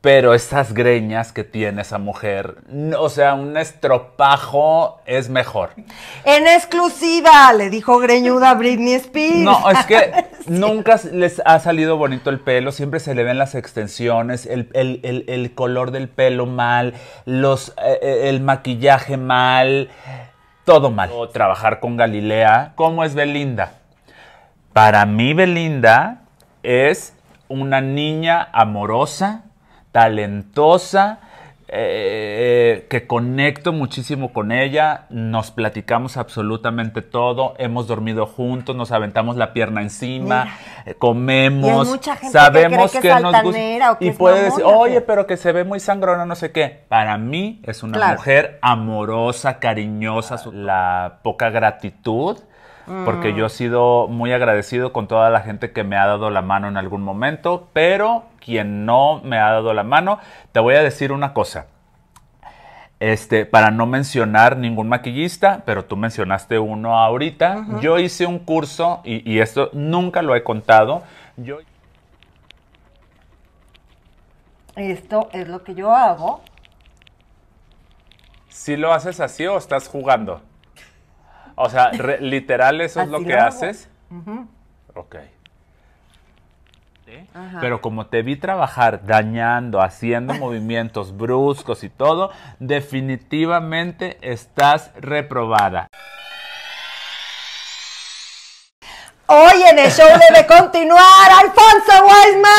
Pero esas greñas que tiene esa mujer, o sea, un estropajo es mejor. En exclusiva, le dijo greñuda Britney Spears. No, es que nunca les ha salido bonito el pelo, siempre se le ven las extensiones, el, color del pelo mal, los, eh, eh, el maquillaje mal, todo mal. trabajar con Galilea, ¿cómo es Belinda? Para mí Belinda es una niña amorosa talentosa, eh, que conecto muchísimo con ella, nos platicamos absolutamente todo, hemos dormido juntos, nos aventamos la pierna encima, comemos, sabemos que, nos y puede decir, oye, pero que se ve muy sangrona, no sé qué. Para mí es una mujer amorosa, cariñosa, la poca gratitud porque yo he mm. sido muy agradecido con toda la gente que me ha dado la mano en algún momento, pero quien no me ha dado la mano, te voy a decir una cosa. Este, para no mencionar ningún maquillista, pero tú mencionaste uno ahorita. Yo hice un curso, y, esto nunca lo he contado. Esto es lo que yo hago. ¿Si lo haces así o estás jugando? O sea, literal eso es lo que haces. Ok. Pero como te vi trabajar dañando, haciendo movimientos bruscos y todo, definitivamente estás reprobada. Hoy en el show debe continuar Alfonso Weisman.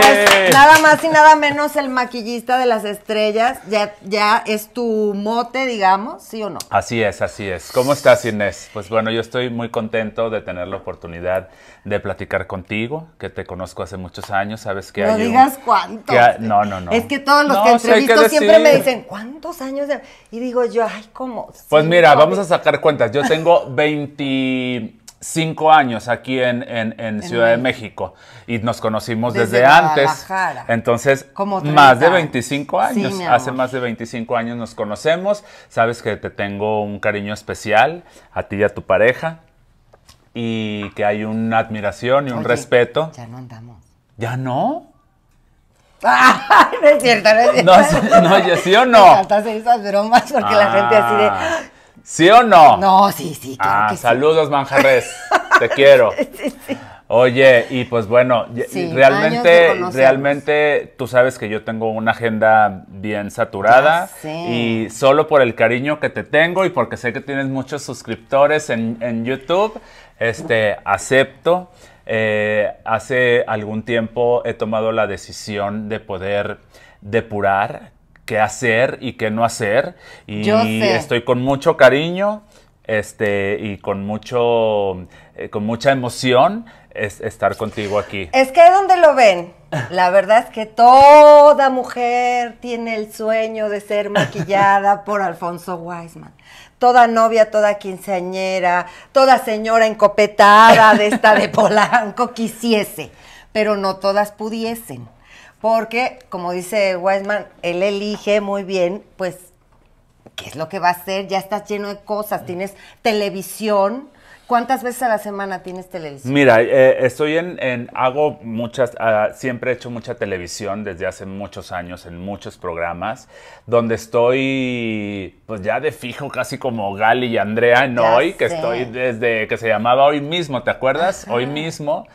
Pues, nada más y nada menos el maquillista de las estrellas. Ya, ya es tu mote, digamos, ¿sí o no? Así es, así es. ¿Cómo estás, Inés? Pues bueno, yo estoy muy contento de tener la oportunidad de platicar contigo, que te conozco hace muchos años, sabes que no digas cuántos. No, no, no. Es que todos los que entrevisto siempre me dicen, ¿cuántos años? Y digo yo, ay, ¿cómo? Pues mira, vamos a sacar cuentas. Yo tengo 20 25 años aquí en, Ciudad de México y nos conocimos desde, antes. Entonces, más de 25 años, hace más de 25 años nos conocemos. Sabes que te tengo un cariño especial a ti y a tu pareja y que hay una admiración y un respeto. Ya no andamos. ¿Ya no? no es cierto, no es cierto. No, sí o no. Estás esas bromas porque la gente así de, ah. ¿Sí o no? No, sí, sí. Claro ah, saludos, manjarres. Te quiero. Oye, y pues bueno, realmente, realmente tú sabes que yo tengo una agenda bien saturada y solo por el cariño que te tengo y porque sé que tienes muchos suscriptores en, YouTube, este, acepto. Eh, hace algún tiempo he tomado la decisión de poder depurar qué hacer y qué no hacer. Y estoy con mucho cariño este, y con, mucho, eh, con mucha emoción es estar contigo aquí. Es que es donde lo ven. La verdad es que toda mujer tiene el sueño de ser maquillada por Alfonso Wiseman. Toda novia, toda quinceañera, toda señora encopetada de esta de Polanco quisiese, pero no todas pudiesen. Porque, como dice Wiseman, él elige muy bien, pues, qué es lo que va a hacer. Ya estás lleno de cosas, tienes televisión. ¿Cuántas veces a la semana tienes televisión? Mira, eh, estoy en, hago muchas, ah, siempre he hecho mucha televisión desde hace muchos años en muchos programas, donde estoy, pues ya de fijo, casi como Gali y Andrea en hoy, que estoy desde que se llamaba hoy mismo, ¿te acuerdas? Hoy mismo.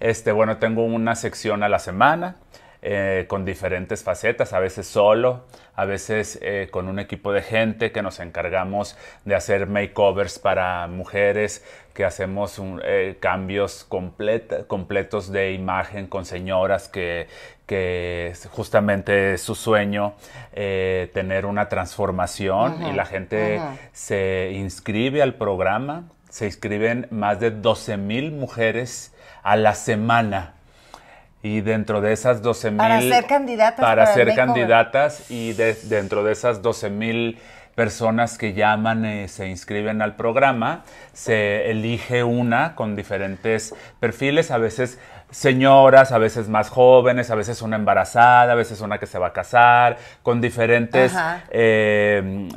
Este, bueno, tengo una sección a la semana eh, con diferentes facetas, a veces solo, a veces eh, con un equipo de gente que nos encargamos de hacer makeovers para mujeres, que hacemos eh, cambios completos de imagen con señoras que, justamente es su sueño tener una transformación y la gente se inscribe al programa. Se inscriben más de 12 mil mujeres a la semana y dentro de esas 12 mil... Para ser candidatas. ser candidatas y de, dentro de esas 12 mil personas que llaman y eh, se inscriben al programa, se elige una con diferentes perfiles, a veces señoras, a veces más jóvenes, a veces una embarazada, a veces una que se va a casar, con diferentes em, eh,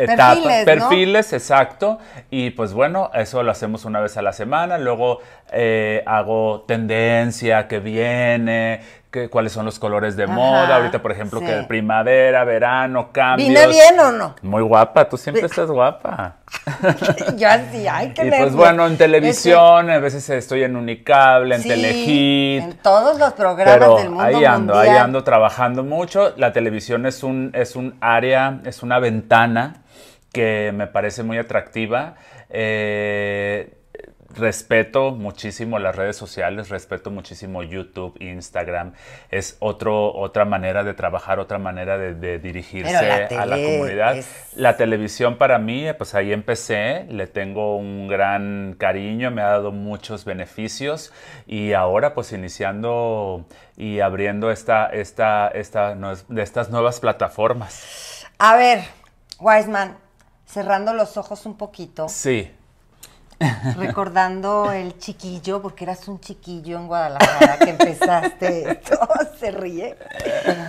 etapas, perfiles, exacto. Y pues bueno, eso lo hacemos una vez a la semana, luego eh, hago tendencia que viene, cuáles son los colores de moda, ahorita por ejemplo que primavera, verano, cambios. ¿Vine bien o no? Muy guapa, tú siempre estás guapa. Yo así, ay, que Y pues bueno, en televisión, a veces estoy en Unicable, en sí, En todos los programas del mundo ahí ando, ahí ando trabajando mucho. La televisión es un, es un área, es una ventana que me parece muy atractiva. Eh, respeto muchísimo las redes sociales, respeto muchísimo YouTube, Instagram. Es otro, otra manera de trabajar, otra manera de, dirigirse a la comunidad. La televisión para mí, eh, pues ahí empecé, le tengo un gran cariño, me ha dado muchos beneficios y ahora pues iniciando y abriendo esta, esta, esta, de estas nuevas plataformas. A ver, Wiseman, cerrando los ojos un poquito. Sí recordando el chiquillo, porque eras un chiquillo en Guadalajara que empezaste se ríe.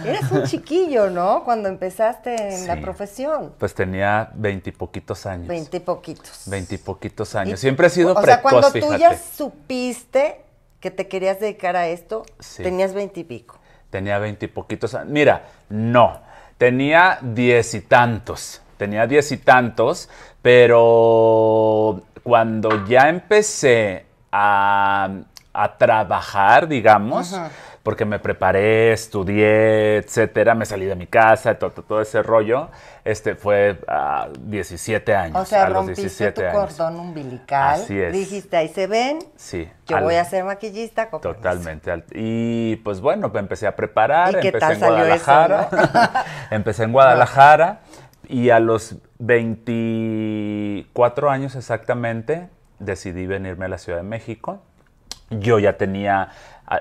Eres un chiquillo, ¿no? Cuando empezaste en la profesión. Pues tenía veintipoquitos años. Veintipoquitos. Veintipoquitos años. Y, Siempre he sido precoz, O sea, cuando tú ya supiste que te querías dedicar a esto, tenías veintipico. Tenía veintipoquitos años. Mira, no, tenía diez y tantos tenía diez y tantos, pero cuando ya empecé a, trabajar, digamos, porque me preparé, estudié, etcétera, me salí de mi casa, todo, ese rollo, este fue a 17 años. O sea, rompiste 17 tu cordón umbilical. Así es. Dijiste, ahí se ven. Sí. Yo voy a ser maquillista. totalmente. y pues bueno, empecé a preparar. empecé tal en Guadalajara. empecé en Guadalajara y a los 24 años exactamente decidí venirme a la Ciudad de México. Yo ya tenía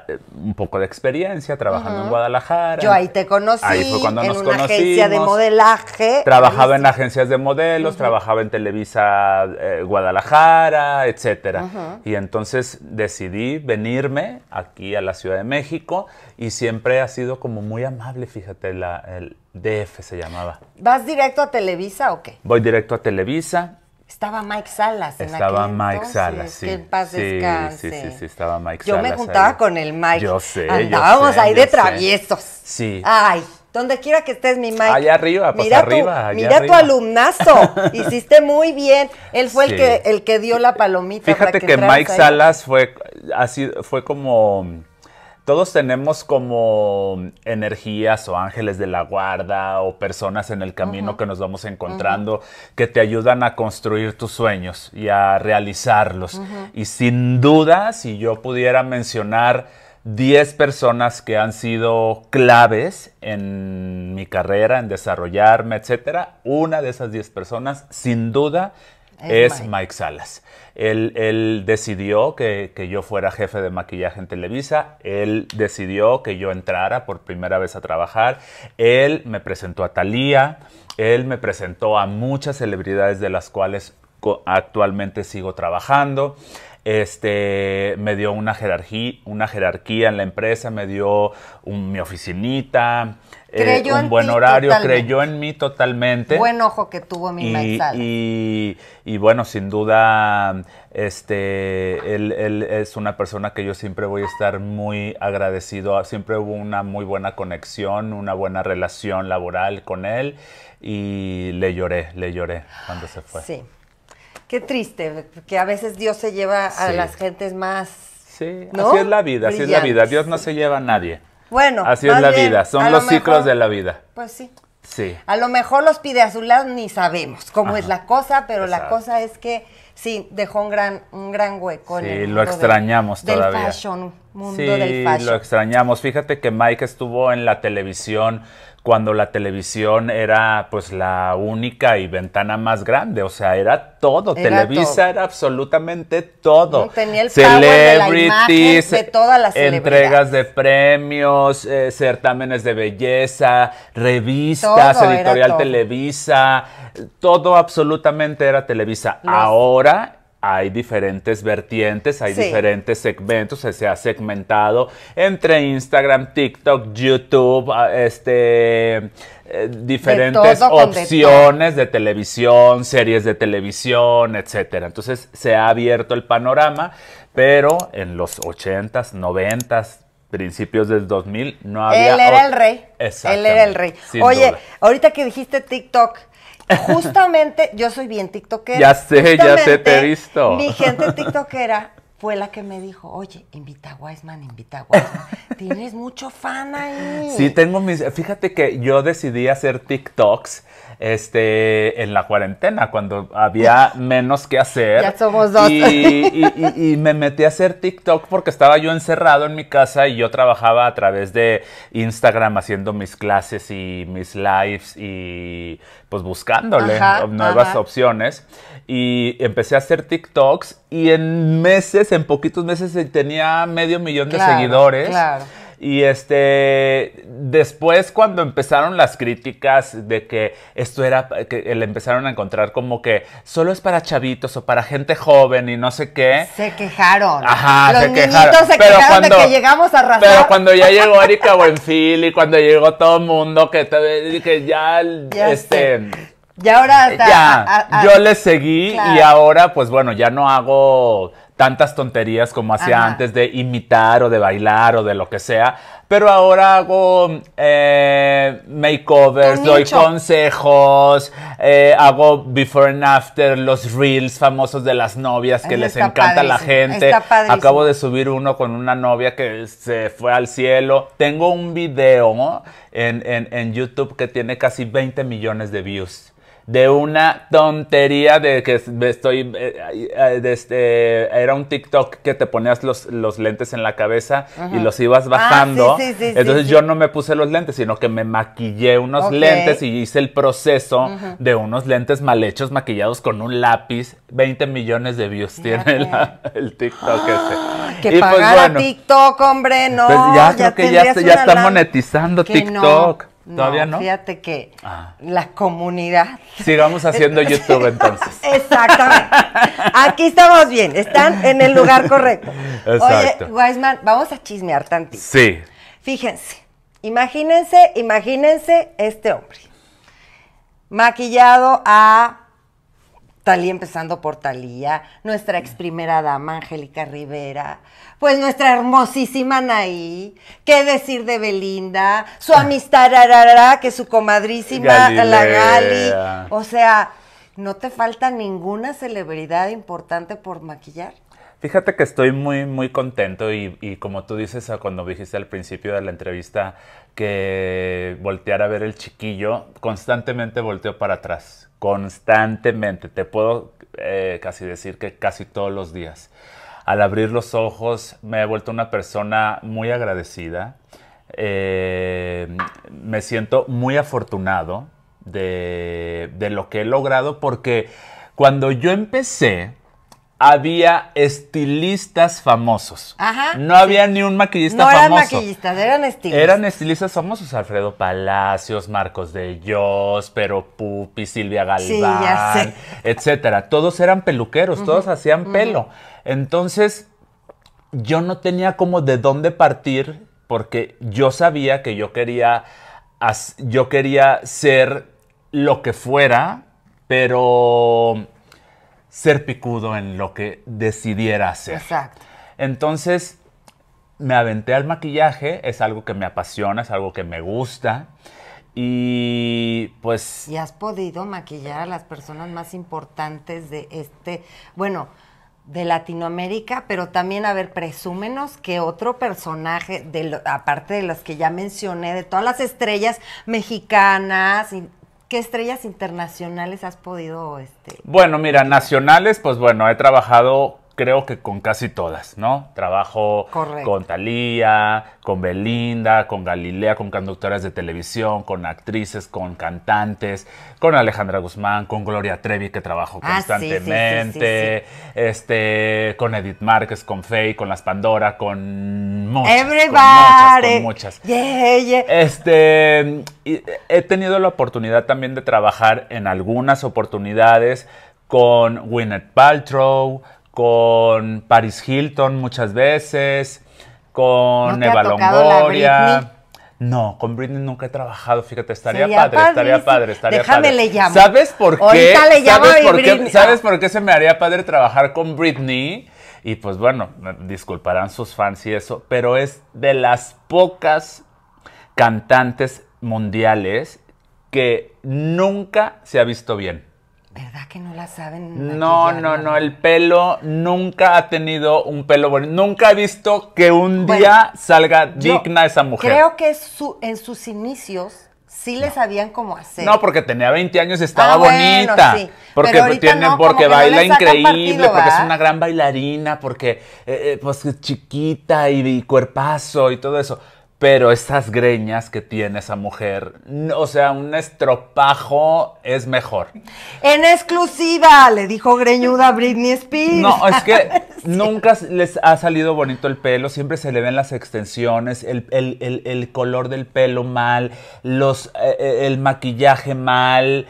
eh, un poco de experiencia trabajando en Guadalajara. Yo ahí te conocí. Ahí fue en una agencia de modelaje. Trabajaba en agencias de modelos, trabajaba en Televisa eh, Guadalajara, etcétera. Y entonces decidí venirme aquí a la Ciudad de México y siempre ha sido como muy amable, fíjate, la, el DF se llamaba. ¿Vas directo a Televisa o qué? Voy directo a Televisa. Estaba Mike Salas. En estaba Mike Salas, sí. en paz descanse. Sí, sí, sí, estaba Mike Salas. Yo me juntaba con el Mike. Yo sé. Andábamos yo ahí de traviesos. Sí. Ay, donde quiera que estés, mi Mike. Allá arriba, pues mira arriba. Tu, mira tu alumnazo. Hiciste muy bien. Él fue el, que, el que dio la palomita. Fíjate que, Mike Salas fue, así, fue como todos tenemos como energías o ángeles de la guarda o personas en el camino que nos vamos encontrando que te ayudan a construir tus sueños y a realizarlos. Y sin duda, si yo pudiera mencionar 10 personas que han sido claves en mi carrera, en desarrollarme, etcétera, una de esas 10 personas sin duda es, Mike. Salas. Él, decidió que, yo fuera jefe de maquillaje en Televisa, él decidió que yo entrara por primera vez a trabajar, él me presentó a Thalía, él me presentó a muchas celebridades de las cuales actualmente sigo trabajando. Este, me dio una jerarquía, una jerarquía en la empresa, me dio mi oficinita, eh, un buen horario, creyó en mí totalmente. Buen ojo que tuvo mi y, y, bueno, sin duda, este, él, es una persona que yo siempre voy a estar muy agradecido. Siempre hubo una muy buena conexión, una buena relación laboral con él y le lloré, le lloré cuando se fue. Sí. Qué triste, que a veces Dios se lleva a las gentes más Sí, así es la vida, así es la vida. Dios no se lleva a nadie. Bueno. Así es la vida, son los ciclos de la vida. Pues sí. Sí. A lo mejor los pide lado ni sabemos cómo es la cosa, pero la cosa es que sí, dejó un gran, un gran hueco. Sí, en el lo extrañamos todavía. Del fashion, mundo del fashion. Sí, lo extrañamos. Fíjate que Mike estuvo en la televisión cuando la televisión era pues la única y ventana más grande, o sea, era todo, Televisa era absolutamente todo. tenía el Celebrities, de, la de todas las entregas de premios, eh, certámenes de belleza, revistas, editorial Televisa, todo absolutamente era Televisa. Ahora hay diferentes vertientes, hay diferentes segmentos, se ha segmentado entre Instagram, TikTok, YouTube, ah, este, eh, diferentes opciones de, televisión, series de televisión, etcétera. Entonces se ha abierto el panorama, pero en los 80s, 90s, principios del 2000 no había Él era el rey. Él era el rey. Oye, ahorita que dijiste TikTok, Justamente, yo soy bien tiktokera. Ya sé, ya sé, te he visto. Mi gente tiktokera fue la que me dijo, oye, invita a Wiseman, invita a Wiseman. Tienes mucho fan ahí. Sí, tengo mis... Fíjate que yo decidí hacer TikToks este, en la cuarentena, cuando había menos que hacer. Ya somos dos. Y, me metí a hacer TikTok porque estaba yo encerrado en mi casa y yo trabajaba a través de Instagram haciendo mis clases y mis lives y pues buscándole nuevas opciones. Y empecé a hacer TikToks y en meses, en poquitos meses tenía medio millón de seguidores. Claro. Y este, después cuando empezaron las críticas de que esto era, que le empezaron a encontrar como que solo es para chavitos o para gente joven y no sé qué. Se quejaron. Ajá, se quejaron. Se pero quejaron cuando, que llegamos a Pero cuando ya llegó Erika Buenfil y cuando llegó todo el mundo que, que ya, ya este... ahora ya, yo le seguí y ahora pues bueno, ya no hago tantas tonterías como hacía antes de imitar o de bailar o de lo que sea. Pero ahora hago eh, makeovers, doy consejos, eh, hago before and after, los reels famosos de las novias que les encanta la gente. Acabo de subir uno con una novia que se fue al cielo. Tengo un video en, en YouTube que tiene casi 20 millones de views de una tontería de que estoy, eh, eh, este, era un TikTok que te ponías los, lentes en la cabeza y los ibas ah, bajando. Entonces yo no me puse los lentes, sino que me maquillé unos lentes y hice el proceso de unos lentes mal hechos, maquillados con un lápiz. 20 millones de views tiene el TikTok ah, ese. Que y pues TikTok, hombre, no. Pues ya, que ya, está monetizando TikTok. ¿Todavía no? Fíjate que ah. la comunidad. Sigamos haciendo YouTube entonces. Exactamente. Aquí estamos bien, están en el lugar correcto. Oye, Wiseman, vamos a chismear tantito. Sí. Fíjense, imagínense, imagínense este hombre. Maquillado a Talía, empezando por Talía, nuestra ex primera dama, Angélica Rivera, pues nuestra hermosísima Naí, qué decir de Belinda, su amistad, que su comadrísima, la Gali. O sea, ¿no te falta ninguna celebridad importante por maquillar? Fíjate que estoy muy, muy contento y, y, como tú dices cuando dijiste al principio de la entrevista, que voltear a ver el chiquillo, constantemente volteo para atrás, constantemente, te puedo eh, casi decir que casi todos los días. Al abrir los ojos me he vuelto una persona muy agradecida, eh, me siento muy afortunado de, de lo que he logrado porque cuando yo empecé, había estilistas famosos. Ajá. No había ni un maquillista famoso. No eran maquillistas, eran estilistas. Eran estilistas famosos. Alfredo Palacios, Marcos de Dios, Pero Pupi, Silvia Galván, sí, etcétera. Todos eran peluqueros, todos hacían pelo. Entonces, yo no tenía como de dónde partir porque yo sabía que yo quería, yo quería ser lo que fuera, pero ser picudo en lo que decidiera hacer. Exacto. Entonces, me aventé al maquillaje, es algo que me apasiona, es algo que me gusta. Y pues... Y has podido maquillar a las personas más importantes de este, bueno, de Latinoamérica, pero también, a ver, presúmenos que otro personaje, de aparte de los que ya mencioné, de todas las estrellas mexicanas, ¿Qué estrellas internacionales has podido? Este... Bueno, mira, nacionales, pues bueno, he trabajado creo que con casi todas, ¿no? Trabajo con Thalía, con Belinda, con Galilea, con conductoras de televisión, con actrices, con cantantes, con Alejandra Guzmán, con Gloria Trevi que trabajo ah, constantemente, este, con Edith Márquez, con Faye, con Las Pandora, con muchas. Este, eh, he tenido la oportunidad también de trabajar en algunas oportunidades con Winnet Paltrow, con Paris Hilton muchas veces, con Eva Longoria. no, con Britney nunca he trabajado, fíjate, estaría padre, estaría padre, estaría Déjame le llamo. ¿Sabes por qué? Ahorita le llamo ¿Sabes, por qué? ¿Sabes por qué se me haría padre trabajar con Britney? Y pues bueno, disculparán sus fans y eso, pero es de las pocas cantantes mundiales que nunca se ha visto bien. ¿Verdad que no la saben? No, no, no, el pelo nunca ha tenido un pelo bueno, Nunca he visto que un día salga digna esa mujer. Creo que en sus inicios sí le sabían cómo hacer. No, porque tenía 20 años y estaba ah, bonita. Porque, tiene, porque baila increíble, porque es una gran bailarina, porque es eh, eh, pues, chiquita y, y cuerpazo y todo eso. Pero esas greñas que tiene esa mujer, o sea, un estropajo es mejor. En exclusiva, le dijo greñuda Britney Spears. No, es que nunca les ha salido bonito el pelo, siempre se le ven las extensiones, el, color del pelo mal, los, eh, eh, el maquillaje mal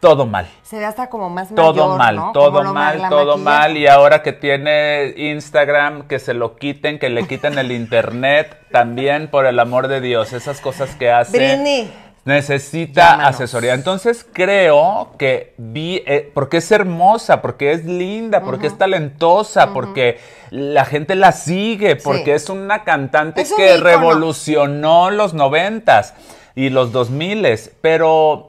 todo mal. Se ve hasta como más mayor, Todo mal, todo mal, todo mal. Y ahora que tiene Instagram, que se lo quiten, que le quiten el internet, también por el amor de Dios, esas cosas que hace. Brini Necesita asesoría. Entonces creo que vi, eh, porque es hermosa, porque es linda, porque es talentosa, porque la gente la sigue, porque es una cantante que revolucionó los noventas y los dos miles, pero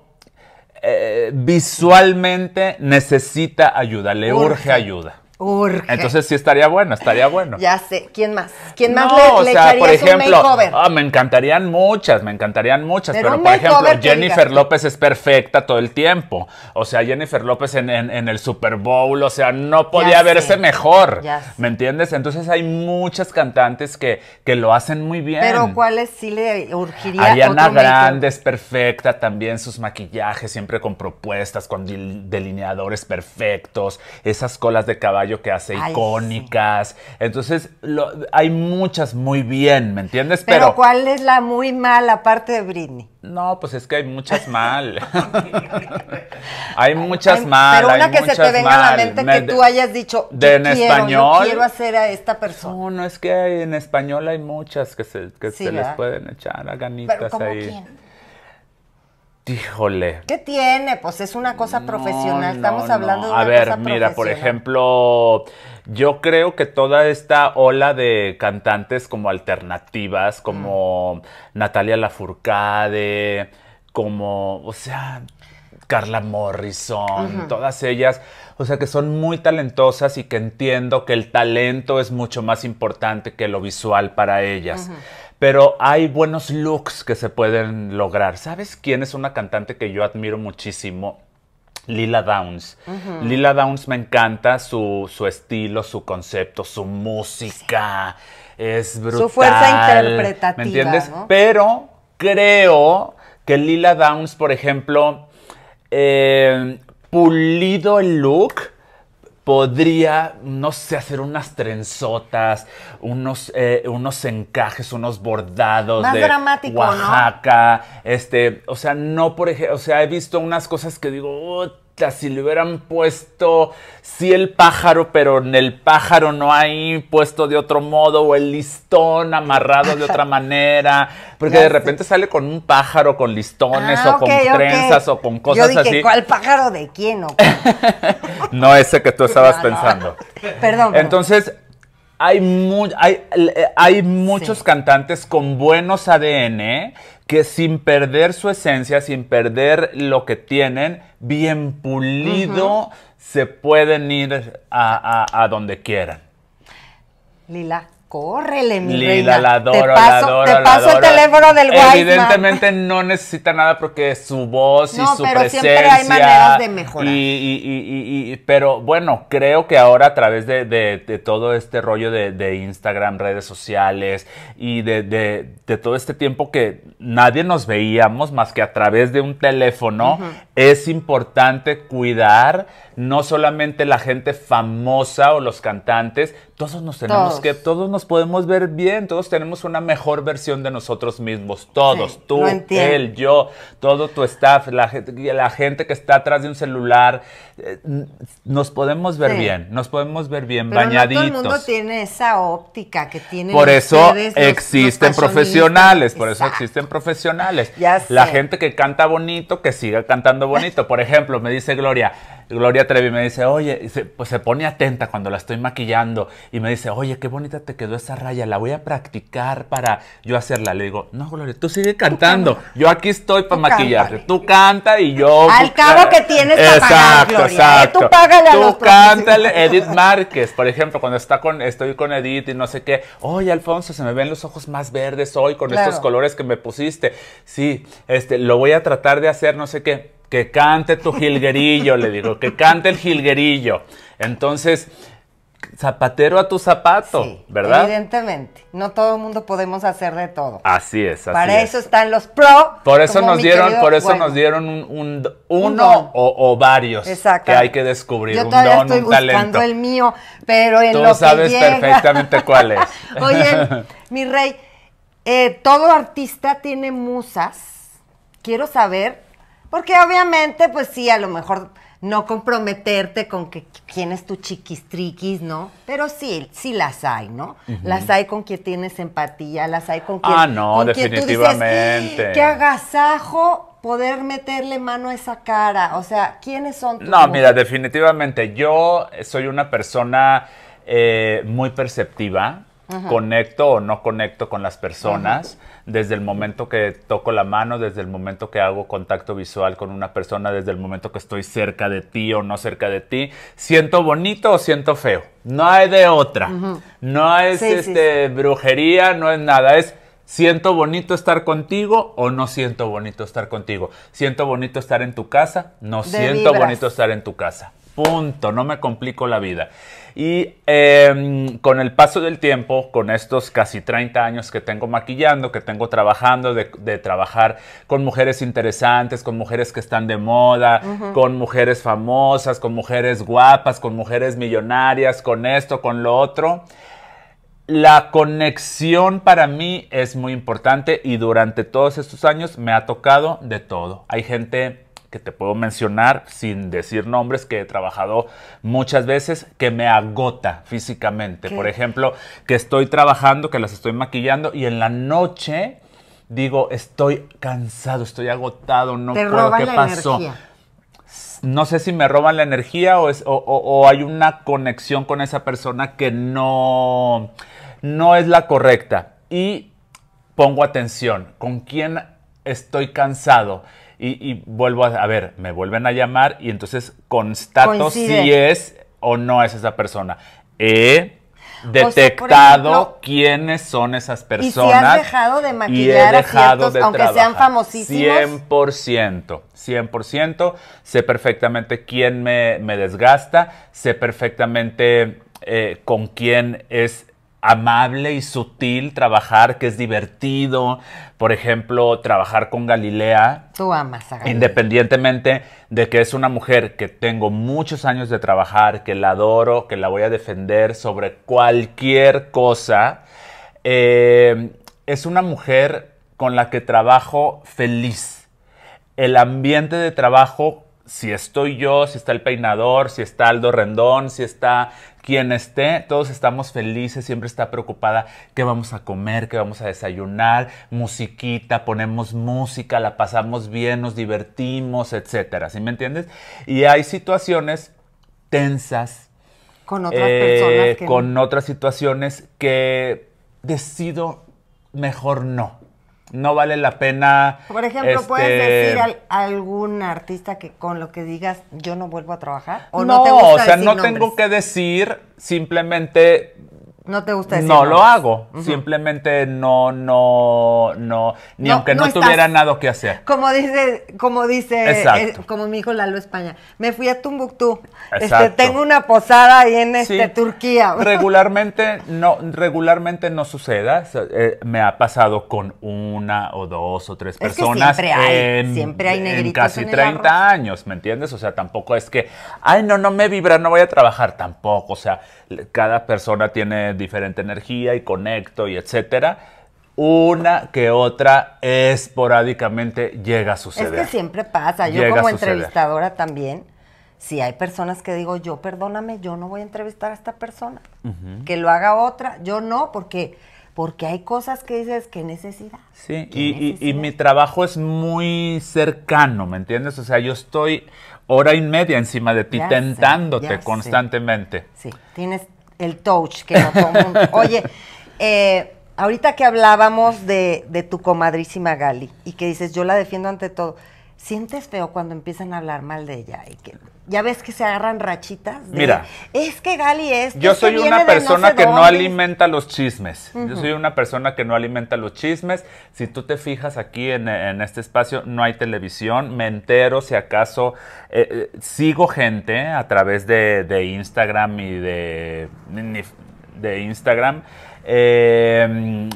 eh, visualmente necesita ayuda, le urge ayuda. Entonces sí estaría bueno, estaría bueno. Ya sé. ¿Quién más? ¿Quién más le, o sea, por ejemplo, ah, me encantarían muchas, me encantarían muchas, pero, por ejemplo, Jennifer López es perfecta todo el tiempo. O sea, Jennifer López en, el Super Bowl, o sea, no podía verse mejor. ¿Me entiendes? Entonces hay muchas cantantes que, que lo hacen muy bien. Pero ¿cuáles sí le urgiría? Ariana Grande es perfecta también, sus maquillajes siempre con propuestas, con delineadores perfectos, esas colas de caballo que hace icónicas. Entonces, hay muchas muy bien, ¿me entiendes? Pero, ¿cuál es la muy mala parte de Britney? No, pues es que hay muchas mal. hay muchas hay, mal. Pero una que se te venga a la mente que tú hayas dicho, de en quiero, Yo quiero hacer a esta persona. No, es que en español hay muchas que se, les pueden echar a ganitas ¿Pero ahí. Quién? Híjole. ¿Qué tiene? Pues es una cosa profesional. Estamos hablando de una A ver, mira, por ejemplo, yo creo que toda esta ola de cantantes como alternativas, como mm. Natalia Lafourcade, como, o sea, Carla Morrison, todas ellas, o sea, que son muy talentosas y que entiendo que el talento es mucho más importante que lo visual para ellas pero hay buenos looks que se pueden lograr. ¿Sabes quién es una cantante que yo admiro muchísimo? Lila Downs. Lila Downs me encanta su, estilo, su concepto, su música. Es brutal. Su fuerza interpretativa. ¿Me entiendes? Pero creo que Lila Downs, por ejemplo, eh, pulido el look podría, no sé, hacer unas trenzotas, unos, eh, unos encajes, unos bordados Más de Oaxaca, este, o sea, no por ejemplo, o sea, he visto unas cosas que digo, si le hubieran puesto sí el pájaro, pero en el pájaro no hay puesto de otro modo o el listón amarrado de otra manera, porque de repente sale con un pájaro con listones ah, o con trenzas o con cosas Yo dije, así. ¿Cuál pájaro de quién? no ese que tú estabas pensando. Perdón. Entonces, hay, eh, hay, muchos cantantes con buenos ADN que sin perder su esencia, sin perder lo que tienen, bien pulido, se pueden ir a, a donde quieran. Lila, Córrele, mi Lila, reina. la adoro, te paso, la adoro, el teléfono del Evidentemente no necesita nada porque su voz y su pero Siempre hay maneras de mejorar. Y, pero bueno, creo que ahora a través de, todo este rollo de, Instagram, redes sociales y de, todo este tiempo que nadie nos veíamos más que a través de un teléfono, es importante cuidar no solamente la gente famosa o los cantantes, todos nos tenemos que, todos nos podemos ver bien, todos tenemos una mejor versión de nosotros mismos, todos, tú, él, yo, todo tu staff, la, la, gente que está atrás de un celular, eh, nos podemos ver bien, nos podemos ver bien, Pero No todo el mundo tiene esa óptica que tiene Por eso existen profesionales, por eso existen profesionales. La gente que canta bonito, que siga cantando bonito. Por ejemplo, me dice Gloria, Gloria Trevi me dice, oye, se, pues se pone atenta cuando la estoy maquillando y me dice, oye, qué bonita te quedó esa raya, la voy a practicar para yo hacerla. Le digo, no, Gloria, tú sigue cantando, yo aquí estoy para maquillarte, tú canta y yo... Al pues, cabo que tienes que exacto, ¿eh? exacto. Tú págale a Tú cántale, Edith Márquez, por ejemplo, cuando está con, estoy con Edith y no sé qué, oye, Alfonso, se me ven los ojos más verdes hoy con estos colores que me pusiste. Sí, este, lo voy a tratar de hacer, no sé qué que cante tu jilguerillo, le digo, que cante el jilguerillo. Entonces, zapatero a tu zapato, ¿verdad? Evidentemente, no todo el mundo podemos hacer de todo. Así es, así Para eso están los pro. Por eso nos dieron, por eso nos dieron un, uno o, varios que hay que descubrir, Yo un don, estoy buscando el mío, pero en Tú lo sabes perfectamente cuál es. Oye, mi rey, eh, todo artista tiene musas. Quiero saber porque obviamente, pues sí, a lo mejor no comprometerte con que quién es tu chiquistriquis, ¿no? Pero sí, sí las hay, ¿no? Las hay con quien tienes empatía, las hay con quien... Ah, no, definitivamente. Quien ¡Qué agasajo! poder meterle mano a esa cara, o sea, ¿quiénes son? Tus no, mira, definitivamente, yo soy una persona eh, muy perceptiva, conecto o no conecto con las personas, desde el momento que toco la mano, desde el momento que hago contacto visual con una persona, desde el momento que estoy cerca de ti o no cerca de ti, siento bonito o siento feo. No hay de otra. No es este, brujería, no es nada, es ¿Siento bonito estar contigo o no siento bonito estar contigo? ¿Siento bonito estar en tu casa? No siento bonito estar en tu casa. Punto, no me complico la vida. Y em, con el paso del tiempo, con estos casi 30 años que tengo maquillando, que tengo trabajando, de, trabajar con mujeres interesantes, con mujeres que están de moda, con mujeres famosas, con mujeres guapas, con mujeres millonarias, con esto, con lo otro. La conexión para mí es muy importante y durante todos estos años me ha tocado de todo. Hay gente que te puedo mencionar sin decir nombres, que he trabajado muchas veces, que me agota físicamente. Por ejemplo, que estoy trabajando, que las estoy maquillando y en la noche digo, estoy cansado, estoy agotado, no creo puedo, ¿qué pasó? No sé si me roban la energía o, o hay una conexión con esa persona que no, no es la correcta. Y pongo atención, ¿con quién estoy cansado? y, vuelvo a, a, ver, me vuelven a llamar y entonces constato si es o no es esa persona. He detectado quiénes son esas personas. Y si dejado de maquillar a ciertos, aunque sean famosísimos. 100%, 100%. Sé perfectamente quién me, desgasta, sé perfectamente eh, con quién es amable y sutil trabajar, que es divertido. Por ejemplo, trabajar con Galilea. Tú amas a Independientemente de que es una mujer que tengo muchos años de trabajar, que la adoro, que la voy a defender sobre cualquier cosa. Eh, es una mujer con la que trabajo feliz. El ambiente de trabajo si estoy yo, si está el peinador, si está Aldo Rendón, si está quien esté, todos estamos felices, siempre está preocupada qué vamos a comer, qué vamos a desayunar, musiquita, ponemos música, la pasamos bien, nos divertimos, etcétera, ¿sí me entiendes? Y hay situaciones tensas con otras personas eh, que... con otras situaciones que decido mejor no no vale la pena. Por ejemplo, ¿puedes este, decir algún artista que con lo que digas yo no vuelvo a trabajar? ¿O no, o sea, no tengo que decir, simplemente no te gusta decir No lo hago. Simplemente no, no, no. Ni aunque no, tuviera nada que hacer. Como dice, como dice, eh, como mi hijo Lalo España. Me fui a Tumbuctú. Este, tengo una posada ahí en este, Turquía. Regularmente no, regularmente no suceda. Eh, me ha pasado con una o dos o tres personas. siempre hay, siempre hay negritos. En casi 30 años, ¿me entiendes? O sea, tampoco es que, ay, no, no me vibra, no voy a trabajar. Tampoco. O sea, cada persona tiene diferente energía y conecto y etcétera una que otra esporádicamente llega a suceder. Es que siempre pasa. Yo como entrevistadora también, si hay personas que digo, yo perdóname, yo no voy a entrevistar a esta persona, que lo haga otra, yo no, porque porque hay cosas que dices que necesidad. Sí, y, mi trabajo es muy cercano, ¿me entiendes? O sea, yo estoy hora y media encima de ti, tentándote constantemente. Sí, tienes el touch, que no todo Oye, eh, ahorita que hablábamos de, de tu comadrísima Gali y que dices, yo la defiendo ante todo sientes feo cuando empiezan a hablar mal de ella y que ya ves que se agarran rachitas mira es que Gali es yo soy una persona que no alimenta los chismes yo soy una persona que no alimenta los chismes si tú te fijas aquí en, este espacio no hay televisión me entero si acaso eh, eh, sigo gente a través de, Instagram y de de Instagram eh,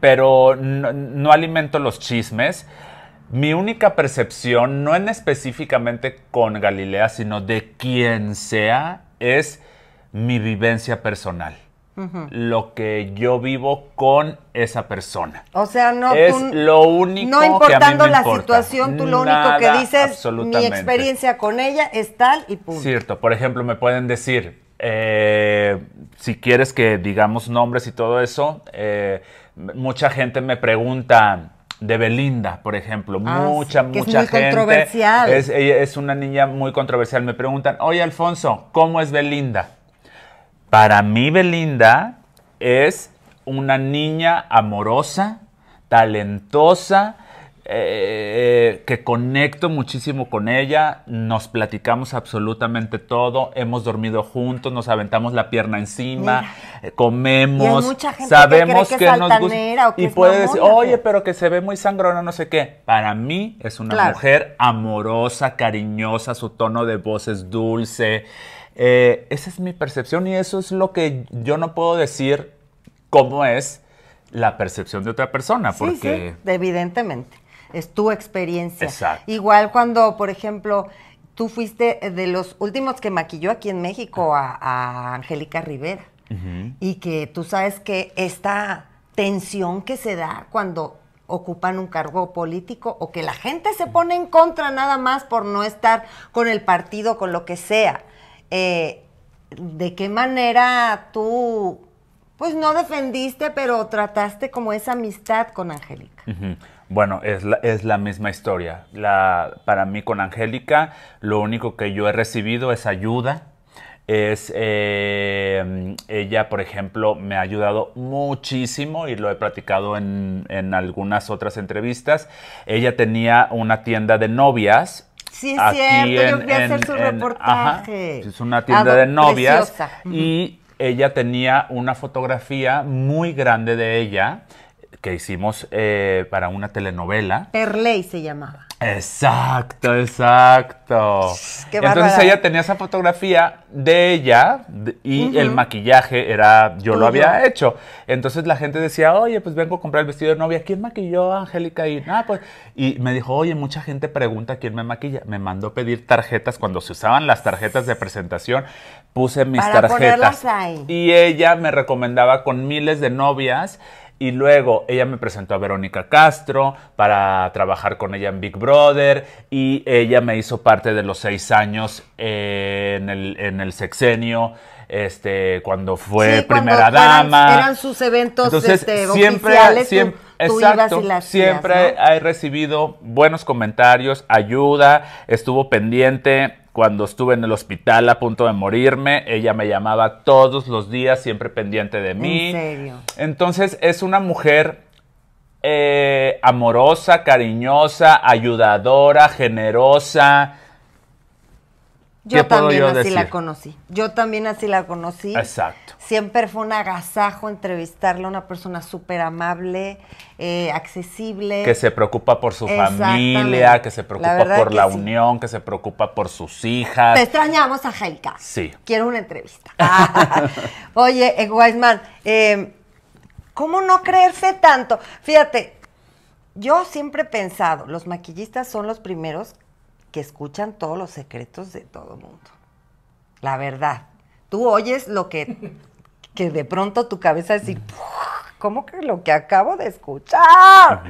pero no alimento los chismes mi única percepción, no en específicamente con Galilea, sino de quien sea, es mi vivencia personal. Lo que yo vivo con esa persona. O sea, no. Es lo único importando que la situación, tú lo único que dices, mi experiencia con ella es tal y punto. Cierto. Por ejemplo, me pueden decir, eh, si quieres que digamos nombres y todo eso, eh, mucha gente me pregunta, de Belinda, por ejemplo. Ah, mucha, mucha es muy Controversial. es una niña muy controversial. Me preguntan, oye Alfonso, ¿cómo es Belinda? Para mí, Belinda es una niña amorosa, talentosa, eh, que conecto muchísimo con ella, nos platicamos absolutamente todo, hemos dormido juntos, nos aventamos la pierna encima, eh, comemos, mucha gente sabemos que, cree que, nos y puede decir, oye, pero que se ve muy sangrona, no sé qué. Para mí es una mujer amorosa, cariñosa, su tono de voz es dulce. Eh, esa es mi percepción y eso es lo que yo no puedo decir cómo es la percepción de otra persona, porque evidentemente es tu experiencia. Exacto. Igual cuando, por ejemplo, tú fuiste de los últimos que maquilló aquí en México a, Angélica Rivera. Y que tú sabes que esta tensión que se da cuando ocupan un cargo político o que la gente se pone en contra nada más por no estar con el partido, con lo que sea. Eh, ¿De qué manera tú, pues no defendiste, pero trataste como esa amistad con Angélica? Bueno, es la, misma historia. La, para mí con Angélica, lo único que yo he recibido es ayuda. Es eh, ella, por ejemplo, me ha ayudado muchísimo y lo he platicado en, algunas otras entrevistas. Ella tenía una tienda de novias Sí, es yo hacer su reportaje. es una tienda ah, de novias. Y ella tenía una fotografía muy grande de ella que hicimos eh, para una telenovela. Perley se llamaba. Exacto, exacto. Entonces ella tenía esa fotografía de ella y el maquillaje era, yo lo había hecho. Entonces la gente decía, oye, pues vengo a comprar el vestido de novia. ¿Quién maquilló a Angélica? Y, ah, pues, y me dijo, oye, mucha gente pregunta quién me maquilla. Me mandó pedir tarjetas cuando se usaban las tarjetas de presentación. Puse mis tarjetas. Y ella me recomendaba con miles de novias. Y luego ella me presentó a Verónica Castro para trabajar con ella en Big Brother y ella me hizo parte de los seis años en el, sexenio este cuando fue primera dama eran, sus eventos este, oficiales, siempre Exacto. Siempre he recibido buenos comentarios, ayuda, estuvo pendiente cuando estuve en el hospital a punto de morirme, ella me llamaba todos los días, siempre pendiente de mí. ¿En serio? Entonces es una mujer eh, amorosa, cariñosa, ayudadora, generosa, yo también así la conocí. Yo también así la conocí. Exacto. Siempre fue un agasajo entrevistarla, una persona súper amable, eh, accesible. Que se preocupa por su familia, que se preocupa por la unión, que se preocupa por sus hijas. Te extrañamos a Jaika. Sí. Quiero una entrevista. Oye, Guaisman, eh, em, ¿cómo no creerse tanto? Fíjate, yo siempre he pensado, los maquillistas son los primeros que escuchan todos los secretos de todo mundo. La verdad. Tú oyes lo que, que de pronto tu cabeza así, ¿cómo que lo que acabo de escuchar?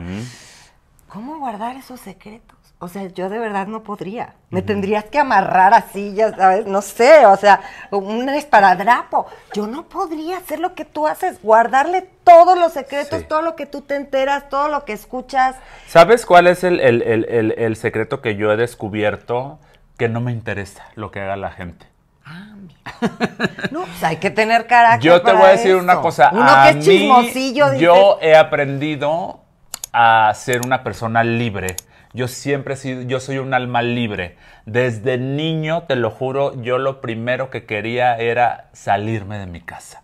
¿Cómo guardar esos secretos? O sea, yo de verdad no podría. Me tendrías que amarrar así, ya sabes, no sé, o sea, un esparadrapo. Yo no podría hacer lo que tú haces, guardarle todos los secretos, todo lo que tú te enteras, todo lo que escuchas. ¿Sabes cuál es el, secreto que yo he descubierto que no me interesa lo que haga la gente? Ah, mira. No, pues hay que tener carácter. Yo te voy a decir una cosa. Uno que es chismosillo. Yo he aprendido a ser una persona libre yo siempre he sido, yo soy un alma libre. Desde niño, te lo juro, yo lo primero que quería era salirme de mi casa.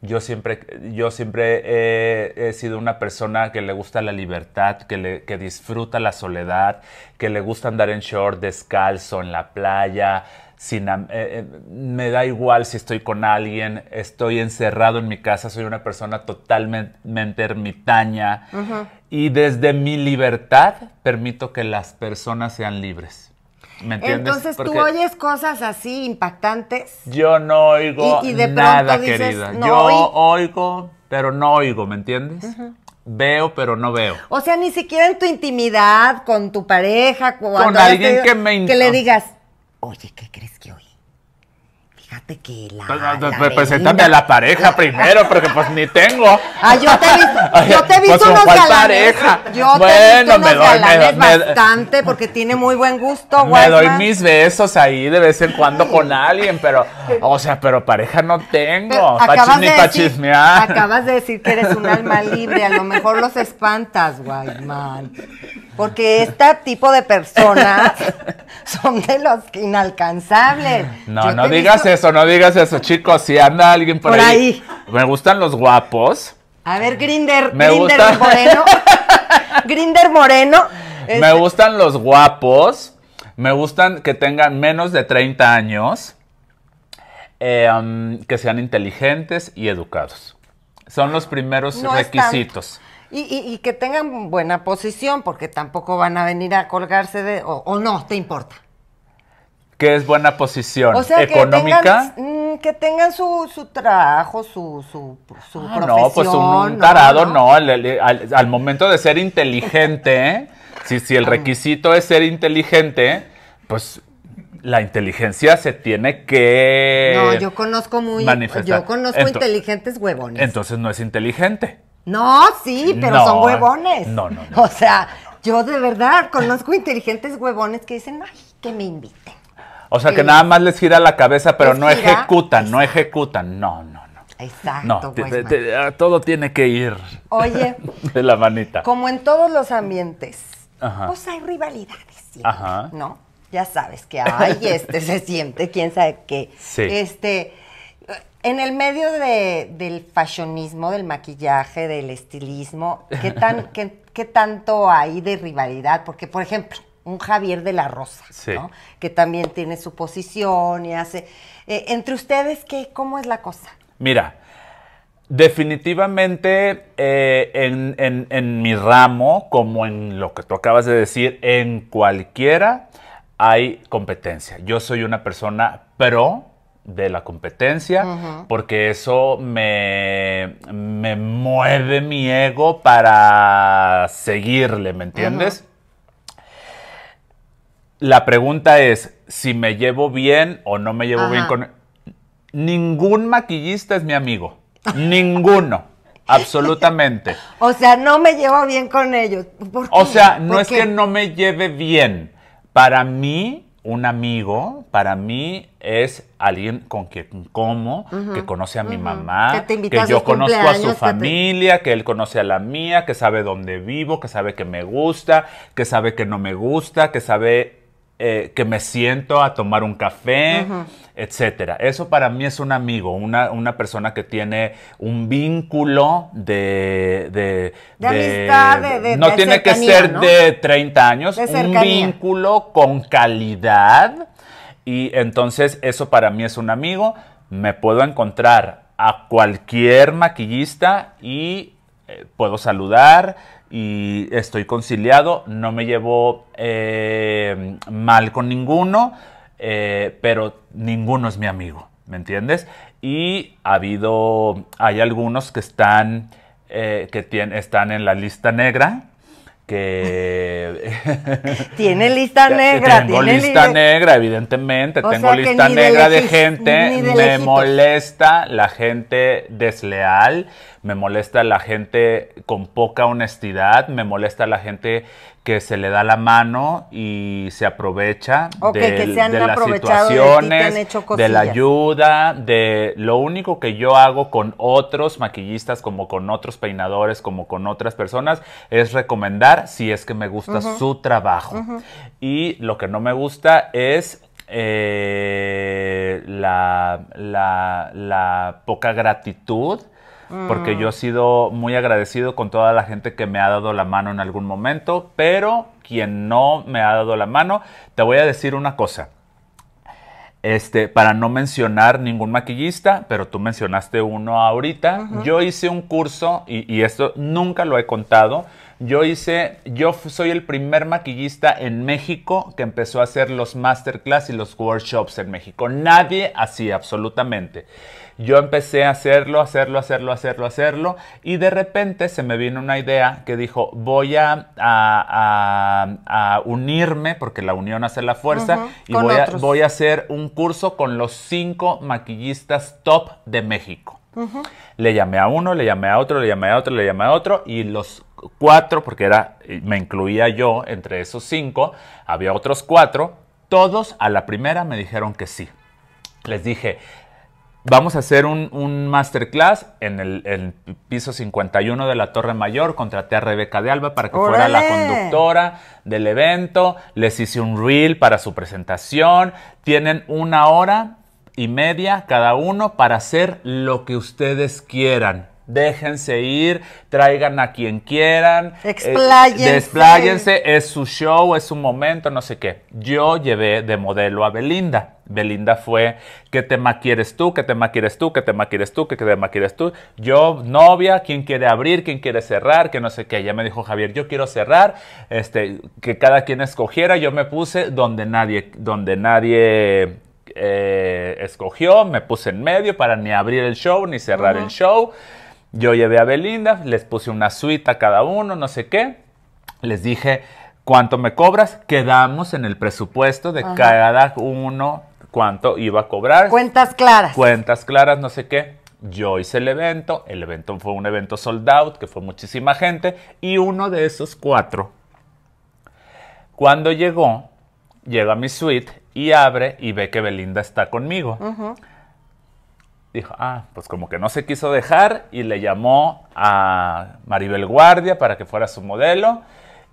Yo siempre, yo siempre he, sido una persona que le gusta la libertad, que, le, disfruta la soledad, que le gusta andar en short, descalzo, en la playa. Sin, eh, eh, me da igual si estoy con alguien, estoy encerrado en mi casa, soy una persona totalmente ermitaña y desde mi libertad permito que las personas sean libres. ¿Me entiendes? Entonces tú oyes cosas así impactantes. Yo no oigo nada, querida. yo oigo, pero no oigo, ¿me entiendes? Veo, pero no veo. O sea, ni siquiera en tu intimidad, con tu pareja, con alguien que me... Que le digas, oye, ¿qué crees que oigo? Fíjate que la. Pues, ah, pues, pues, preséntame a la pareja primero, porque pues ni tengo. Ah, yo te he visto, yo te he pareja? Yo bueno, te visto me doy, me bastante, porque tiene muy buen gusto, güey. Me doy mis besos ahí de vez en cuando con alguien, pero, o sea, pero pareja no tengo. acabas, de decir, acabas de decir que eres un alma libre, a lo mejor los espantas, güey, man. Porque este tipo de personas son de los inalcanzables. No, no digas eso no digas eso, chicos. Si anda alguien por, ahí, Me gustan los guapos. A ver, Grinder, Grinder Moreno. Grinder Moreno. Me este- gustan los guapos. Me gustan que tengan menos de 30 años. Eh, que sean inteligentes y educados. Son los primeros requisitos. Y, que tengan buena posición, porque tampoco van a venir a colgarse de... o no, te importa que es buena posición económica. Mm, que tengan, su, trabajo, su, su, ah, No, pues un tarado, no. al, momento de ser inteligente, ¿eh? si, si el ah. requisito es ser inteligente, pues la inteligencia se tiene que. No, yo conozco muy. inteligentes huevones. Entonces no es inteligente. No, sí, pero son huevones. No, no, no. O sea, yo de verdad conozco inteligentes huevones que dicen, ay, que me inviten. O sea, que nada más les gira la cabeza, pero no ejecutan, no ejecutan. No, no, no. Exacto. todo tiene que ir. Oye. de la manita. Como en todos los ambientes, Ajá. pues hay rivalidades siempre, ¿no? Ya sabes que hay este se siente, quién sabe qué. Sí. Este, en el medio del fashionismo, del maquillaje, del estilismo, ¿qué, tan, qué tanto hay de rivalidad? Porque, por ejemplo, un Javier de la Rosa, ¿no? que también tiene su posición y hace... Eh, ¿Entre ustedes qué? ¿Cómo es la cosa? Mira, definitivamente eh, en, mi ramo, como en lo que tú acabas de decir, en cualquiera hay competencia. Yo soy una persona pro de la competencia porque eso me, me, mueve mi ego para seguirle, ¿me entiendes? la pregunta es si me llevo bien o no me llevo bien con... Ningún maquillista es mi amigo. Ninguno. absolutamente. o sea, no me llevo bien con ellos. O sea, no es que no me lleve bien. Para mí, un amigo, para mí es alguien con quien como, que conoce a mi mamá, que, yo conozco a su familia, que, él conoce a la mía, que sabe dónde vivo, que sabe que me gusta, que sabe que no me gusta, que sabe eh, que me siento a tomar un café, etcétera. Eso para mí es un amigo, una, persona que tiene un vínculo de... de, amistad, de, No tiene que ser de 30 años, un vínculo con calidad. Y entonces eso para mí es un amigo. Me puedo encontrar a cualquier maquillista y eh, puedo saludar y estoy conciliado, no me llevo eh, mal con ninguno, eh, pero ninguno es mi amigo, ¿me entiendes? Y ha habido, hay algunos que están, eh, que están en la lista negra, que... tiene lista negra. Tengo lista negra, evidentemente. tengo lista negra de, gente. me molesta la gente desleal. Me molesta la gente con poca honestidad. Me molesta la gente que se le da la mano y se aprovecha de, las situaciones, de, la ayuda, de lo único que yo hago con otros maquillistas, como con otros peinadores, como con otras personas, es recomendar si es que me gusta su trabajo. Y lo que no me gusta es eh, la, poca gratitud. Porque yo he sido muy agradecido con toda la gente que me ha dado la mano en algún momento, pero quien no me ha dado la mano, te voy a decir una cosa. Este, para no mencionar ningún maquillista, pero tú mencionaste uno ahorita. Yo hice un curso, y, esto nunca lo he contado, yo hice, yo soy el primer maquillista en México que empezó a hacer los masterclass y los workshops en México. Nadie hacía absolutamente. Yo empecé a hacerlo, hacerlo, hacerlo, hacerlo, hacerlo. Y de repente se me vino una idea que dijo, voy a, unirme, porque la unión hace la fuerza, y voy, voy a hacer un curso con los cinco maquillistas top de México. Le llamé a uno, le llamé a otro, le llamé a otro, le llamé a otro y los cuatro, porque era, eh, me incluía yo entre esos cinco, había otros cuatro, todos a la primera me dijeron que sí. Les dije, vamos a hacer un, masterclass en el, piso 51 de la Torre Mayor. Contraté a Rebeca de Alba para que fuera la conductora del evento. Les hice un reel para su presentación. Tienen una hora y media cada uno para hacer lo que ustedes quieran. Déjense ir, traigan a quien quieran. Eh, Expláyense. es su show, es su momento, no sé qué. Yo llevé de modelo a Belinda. Belinda fue, ¿qué tema quieres tú? ¿Qué tema quieres tú? ¿Qué tema quieres tú? ¿Qué tema quieres tú? Yo, novia, ¿quién quiere abrir? ¿Quién quiere cerrar? Que no sé qué. Ya me dijo Javier, yo quiero cerrar, este, que cada quien escogiera. Yo me puse donde nadie, donde nadie eh, escogió, me puse en medio para ni abrir el show ni cerrar el show. Yo llevé a Belinda, les puse una suite a cada uno, no sé qué. Les dije, ¿cuánto me cobras? Quedamos en el presupuesto de cada uno cuánto iba a cobrar. Cuentas claras. Cuentas claras, no sé qué. Yo hice el evento, el evento fue un evento sold out, que fue muchísima gente, y uno de esos cuatro, cuando llegó, llega mi suite y abre y ve que Belinda está conmigo. Dijo, ah, pues como que no se quiso dejar y le llamó a Maribel Guardia para que fuera su modelo.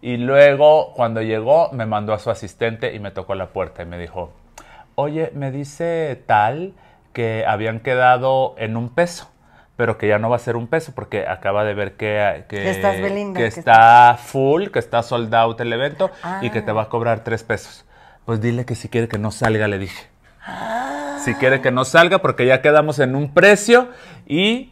Y luego cuando llegó me mandó a su asistente y me tocó la puerta y me dijo, oye, me dice tal que habían quedado en un peso pero que ya no va a ser un peso porque acaba de ver que, que, está, full, que está sold out el evento y ah. que te va a cobrar tres pesos. Pues dile que si quiere que no salga, le dije. Ah. Si quiere que no salga, porque ya quedamos en un precio y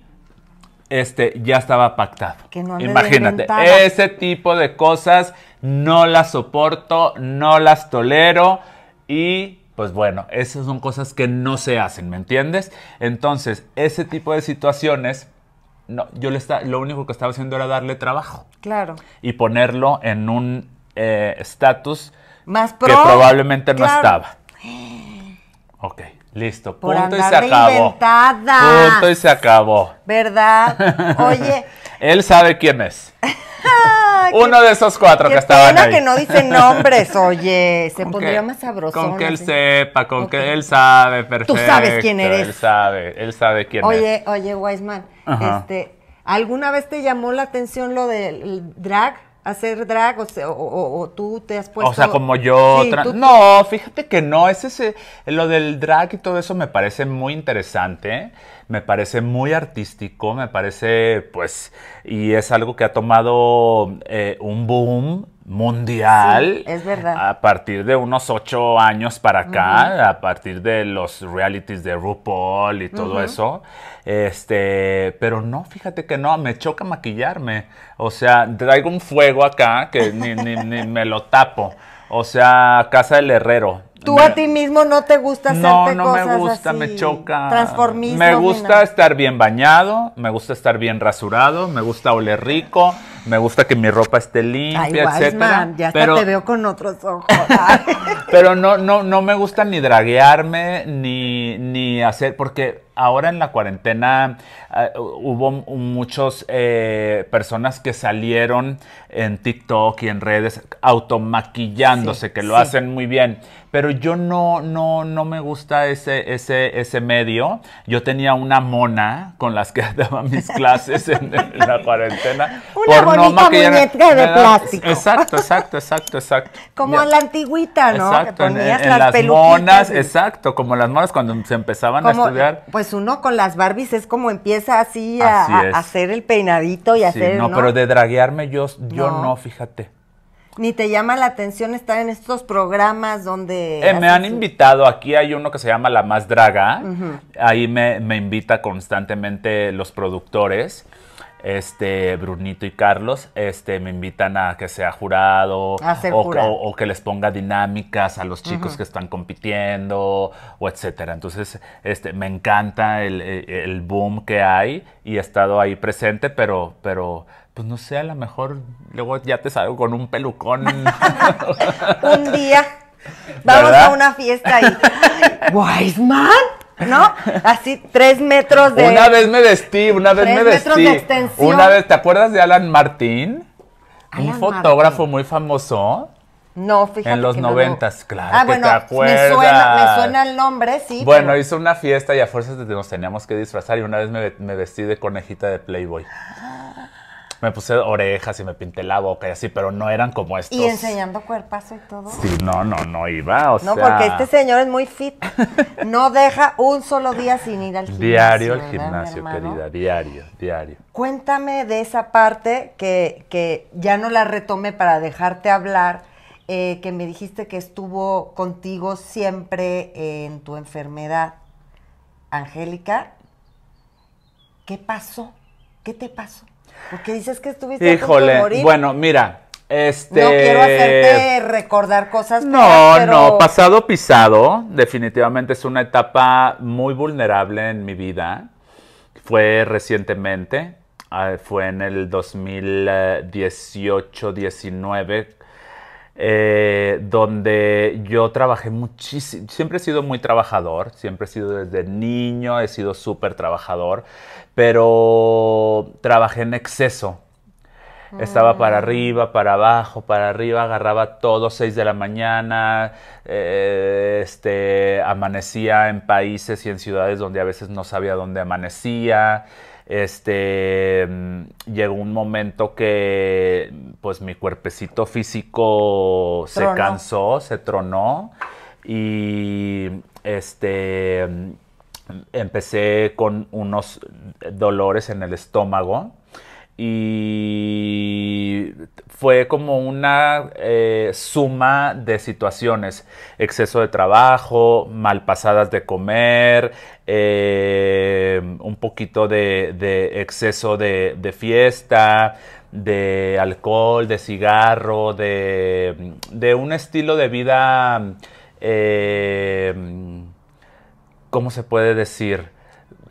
este ya estaba pactado. Imagínate, ese tipo de cosas no las soporto, no las tolero y pues bueno, esas son cosas que no se hacen, ¿me entiendes? Entonces, ese tipo de situaciones no, yo le está, lo único que estaba haciendo era darle trabajo. Claro. Y ponerlo en un eh, estatus más probable. Que probablemente no estaba. Ok, listo. Punto y se acabó. Punto y se acabó. ¿Verdad? Oye. Él sabe quién es. Uno de esos cuatro que, que estaban ahí. que no dice nombres, oye, se pondría más sabroso. Con que él sepa, con que él sabe, perfecto. Tú sabes quién eres. Él sabe, él sabe quién eres. es. Oye, oye, Wiseman, este, ¿alguna vez te llamó la atención lo del drag? hacer drag o, tú te has puesto... O sea, como yo... no, fíjate que no, ese, ese, lo del drag y todo eso me parece muy interesante, me parece muy artístico, me parece pues... Y es algo que ha tomado eh, un boom mundial. es verdad. A partir de unos ocho años para acá, a partir de los realities de RuPaul y todo eso. Este, pero no, fíjate que no, me choca maquillarme. O sea, traigo un fuego acá que ni, ni me lo tapo. O sea, casa del herrero. Tú a ti mismo no te gusta hacerte No, no me gusta, me choca. Transformismo. Me gusta estar bien bañado, me gusta estar bien rasurado, me gusta oler rico, me gusta que mi ropa esté limpia, Ay, etcétera. ya te veo con otros ojos. pero no, no, no me gusta ni draguearme, ni, ni hacer, porque ahora en la cuarentena ah, hubo muchos eh, personas que salieron en TikTok y en redes automaquillándose, que lo hacen muy bien. Pero yo no, no, no me gusta ese, ese, ese medio. Yo tenía una mona con las que daba mis clases en, la cuarentena. Una bonita muñeca de plástico. Exacto, exacto, exacto, exacto. Como la antigüita, ¿no? Exacto, en, las, monas, exacto, como las monas cuando se empezaban a estudiar. Pues pues, uno con las Barbies es como empieza así a, hacer el peinadito y hacer. No, no, pero de draguearme yo, yo no. fíjate. Ni te llama la atención estar en estos programas donde. Eh, me han invitado, aquí hay uno que se llama La Más Draga. Ahí me, me invita constantemente los productores este, Brunito y Carlos, este, me invitan a que sea jurado o, O, que les ponga dinámicas a los chicos que están compitiendo o etcétera. Entonces, este, me encanta eh, el, boom que hay y he estado ahí presente, pero, pero pues no sé, a lo mejor luego ya te salgo con un pelucón. un día. Vamos a una fiesta ahí. man. ¿no? Así tres metros de... Una vez me vestí, una vez me vestí. Metros de extensión. Una vez, ¿te acuerdas de Alan Martín? un fotógrafo muy famoso. No, fíjate. En los noventas, claro. Ah, que bueno, te acuerdas. Me, suena, me suena, el nombre, sí. Bueno, hizo una fiesta y a fuerzas nos teníamos que disfrazar y una vez me, me vestí de conejita de Playboy me puse orejas y me pinté la boca y así, pero no eran como estos. Y enseñando cuerpazo y todo. Sí, no, no, no iba, o no, sea. porque este señor es muy fit. No deja un solo día sin ir al gimnasio. Diario al gimnasio, querida, diario, diario. Cuéntame de esa parte que, ya no la retomé para dejarte hablar. Eh, que me dijiste que estuvo contigo siempre en tu enfermedad, Angélica. ¿Qué pasó? ¿Qué te pasó? ¿Por qué dices que estuviste Híjole, a punto de morir? Bueno, mira, este... No quiero hacerte recordar cosas. No, no, pasado pisado, definitivamente es una etapa muy vulnerable en mi vida. Fue recientemente, ah, fue en el 2018-19, eh, donde yo trabajé muchísimo, siempre he sido muy trabajador, siempre he sido desde niño, he sido súper trabajador pero trabajé en exceso. Estaba para mm. arriba, para abajo, para arriba, agarraba todo, 6 de la mañana, eh, este, amanecía en países y en ciudades donde a veces no sabía dónde amanecía. Este, mm, llegó un momento que pues mi cuerpecito físico se cansó, se tronó y este empecé con unos dolores en el estómago y fue como una eh, suma de situaciones, exceso de trabajo, mal pasadas de comer, eh, un poquito de, exceso de, fiesta, de alcohol, de cigarro, de, de un estilo de vida... Eh, ¿cómo se puede decir?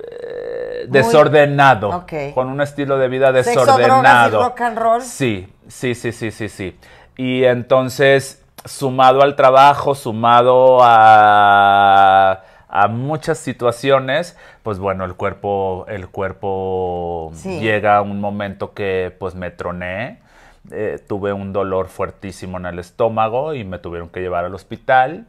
Eh, desordenado, con un estilo de vida desordenado. Sexo, y rock and roll. Sí, sí, sí, sí, sí, sí. Y entonces, sumado al trabajo, sumado a, muchas situaciones, pues bueno, el cuerpo, el cuerpo llega a un momento que pues me troné. Eh, tuve un dolor fuertísimo en el estómago y me tuvieron que llevar al hospital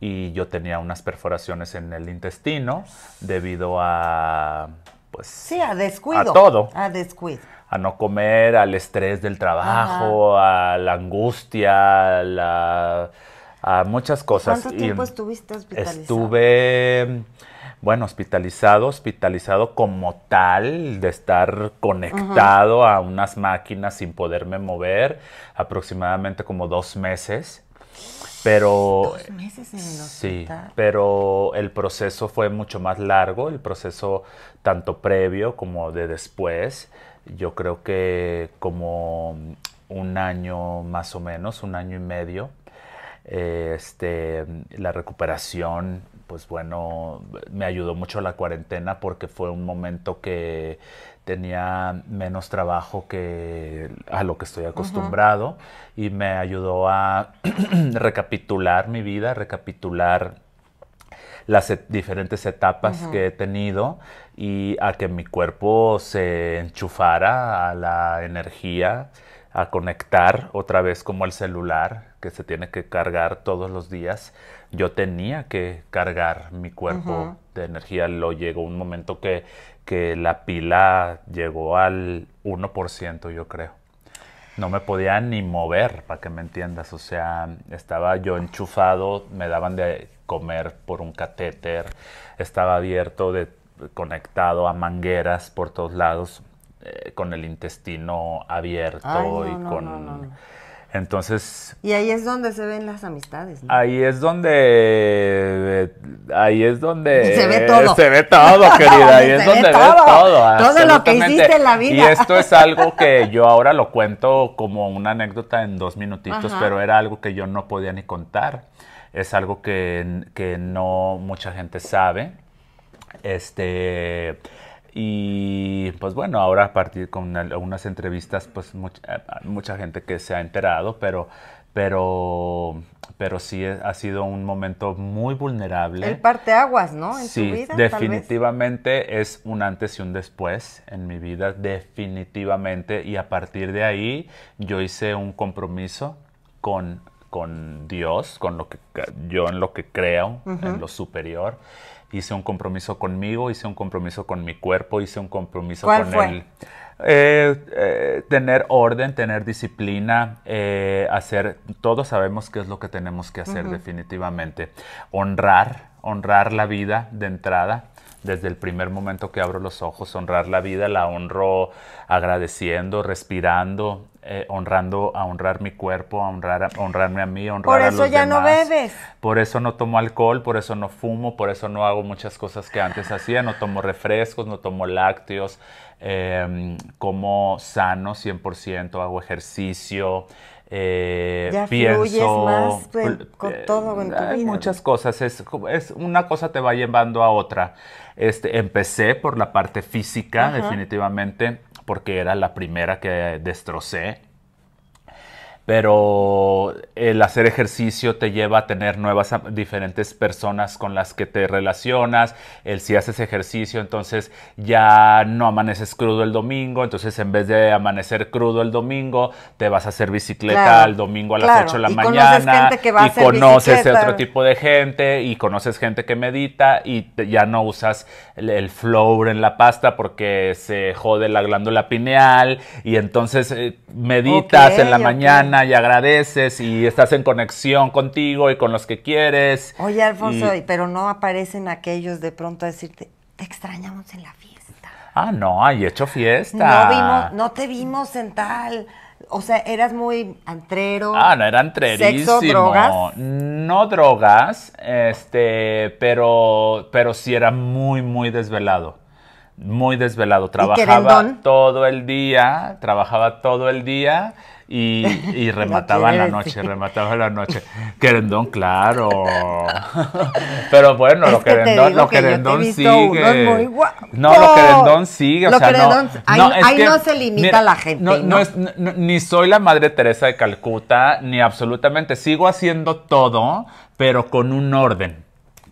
y yo tenía unas perforaciones en el intestino debido a pues sí a descuido a todo a descuido a no comer al estrés del trabajo a la angustia a, muchas cosas cuánto tiempo estuviste hospitalizado estuve bueno, hospitalizado, hospitalizado como tal, de estar conectado a unas máquinas sin poderme mover, aproximadamente como dos meses. Pero, el Sí, pero el proceso fue mucho más largo, el proceso tanto previo como de después. Yo creo que como un año más o menos, un año y medio. este, la recuperación, pues bueno, me ayudó mucho la cuarentena porque fue un momento que tenía menos trabajo que a lo que estoy acostumbrado y me ayudó a recapitular mi vida, recapitular las e-, diferentes etapas que he tenido y a que mi cuerpo se enchufara a la energía, a conectar otra vez como el celular que se tiene que cargar todos los días. Yo tenía que cargar mi cuerpo de energía. Lo llegó un momento que que la pila llegó al 1%, yo creo. No me podía ni mover, para que me entiendas. O sea, estaba yo enchufado, me daban de comer por un catéter, estaba abierto, de, conectado a mangueras por todos lados, eh, con el intestino abierto y con... Entonces... Y ahí es donde se ven las amistades. ¿no? Ahí es donde... Eh, ahí es donde... Se ve todo. Se ve todo, querida. ahí es donde ve todo. todo. lo que hiciste en la vida. Y esto es algo que yo ahora lo cuento como una anécdota en dos minutitos, pero era algo que yo no podía ni contar. Es algo que, que no mucha gente sabe. Este... Y pues bueno, ahora a partir con algunas entrevistas, pues eh, mucha, gente que se ha enterado, pero, pero, pero sí ha sido un momento muy vulnerable. El parteaguas, ¿no? sí, definitivamente es un antes y un después en mi vida, definitivamente. Y a partir de ahí yo hice un compromiso con con Dios, con lo que yo en lo que creo, en lo superior. Hice un compromiso conmigo, hice un compromiso con mi cuerpo, hice un compromiso con él. Eh, eh, tener orden, tener disciplina, eh, hacer, todos sabemos qué es lo que tenemos que hacer definitivamente. Honrar, honrar la vida de entrada, desde el primer momento que abro los ojos, honrar la vida, la honro agradeciendo, respirando, eh, honrando, a honrar mi cuerpo, a honrar, honrarme a mí, honrar a los demás. Por eso ya no bebes. Por eso no tomo alcohol, por eso no fumo, por eso no hago muchas cosas que antes hacía, no tomo refrescos, no tomo lácteos, em, como sano 100%, hago ejercicio, eh, ya pienso, más pues, con eh, todo en tu hay vida. muchas cosas, es, es, una cosa te va llevando a otra. Este, empecé por la parte física, definitivamente, porque era la primera que destrocé pero el hacer ejercicio te lleva a tener nuevas diferentes personas con las que te relacionas, el si haces ejercicio entonces ya no amaneces crudo el domingo, entonces en vez de amanecer crudo el domingo te vas a hacer bicicleta el domingo a las 8 de la mañana y conoces otro tipo de gente y conoces gente que medita y ya no usas el, flow en la pasta porque se jode la glándula pineal y entonces eh, meditas en la mañana y agradeces y estás en conexión contigo y con los que quieres. Oye, Alfonso, pero no aparecen aquellos de pronto a decirte, te extrañamos en la fiesta. Ah, no, hay hecho fiesta. No, vimos, no te vimos en tal. O sea, eras muy antrero. Ah, no, era antrerísimo. ¿Sexo, drogas? No drogas, este, pero, pero sí era muy, muy desvelado. Muy desvelado. Trabajaba todo el día, trabajaba todo el día y, y remataban la noche, remataba la noche. Querendón, claro. Pero bueno, lo querendón, lo querendón sigue. No, lo querendón sigue. no, ahí, no, ahí no se limita la gente. no. Es, ni soy la madre Teresa de Calcuta, ni absolutamente. Sigo haciendo todo, pero con un orden.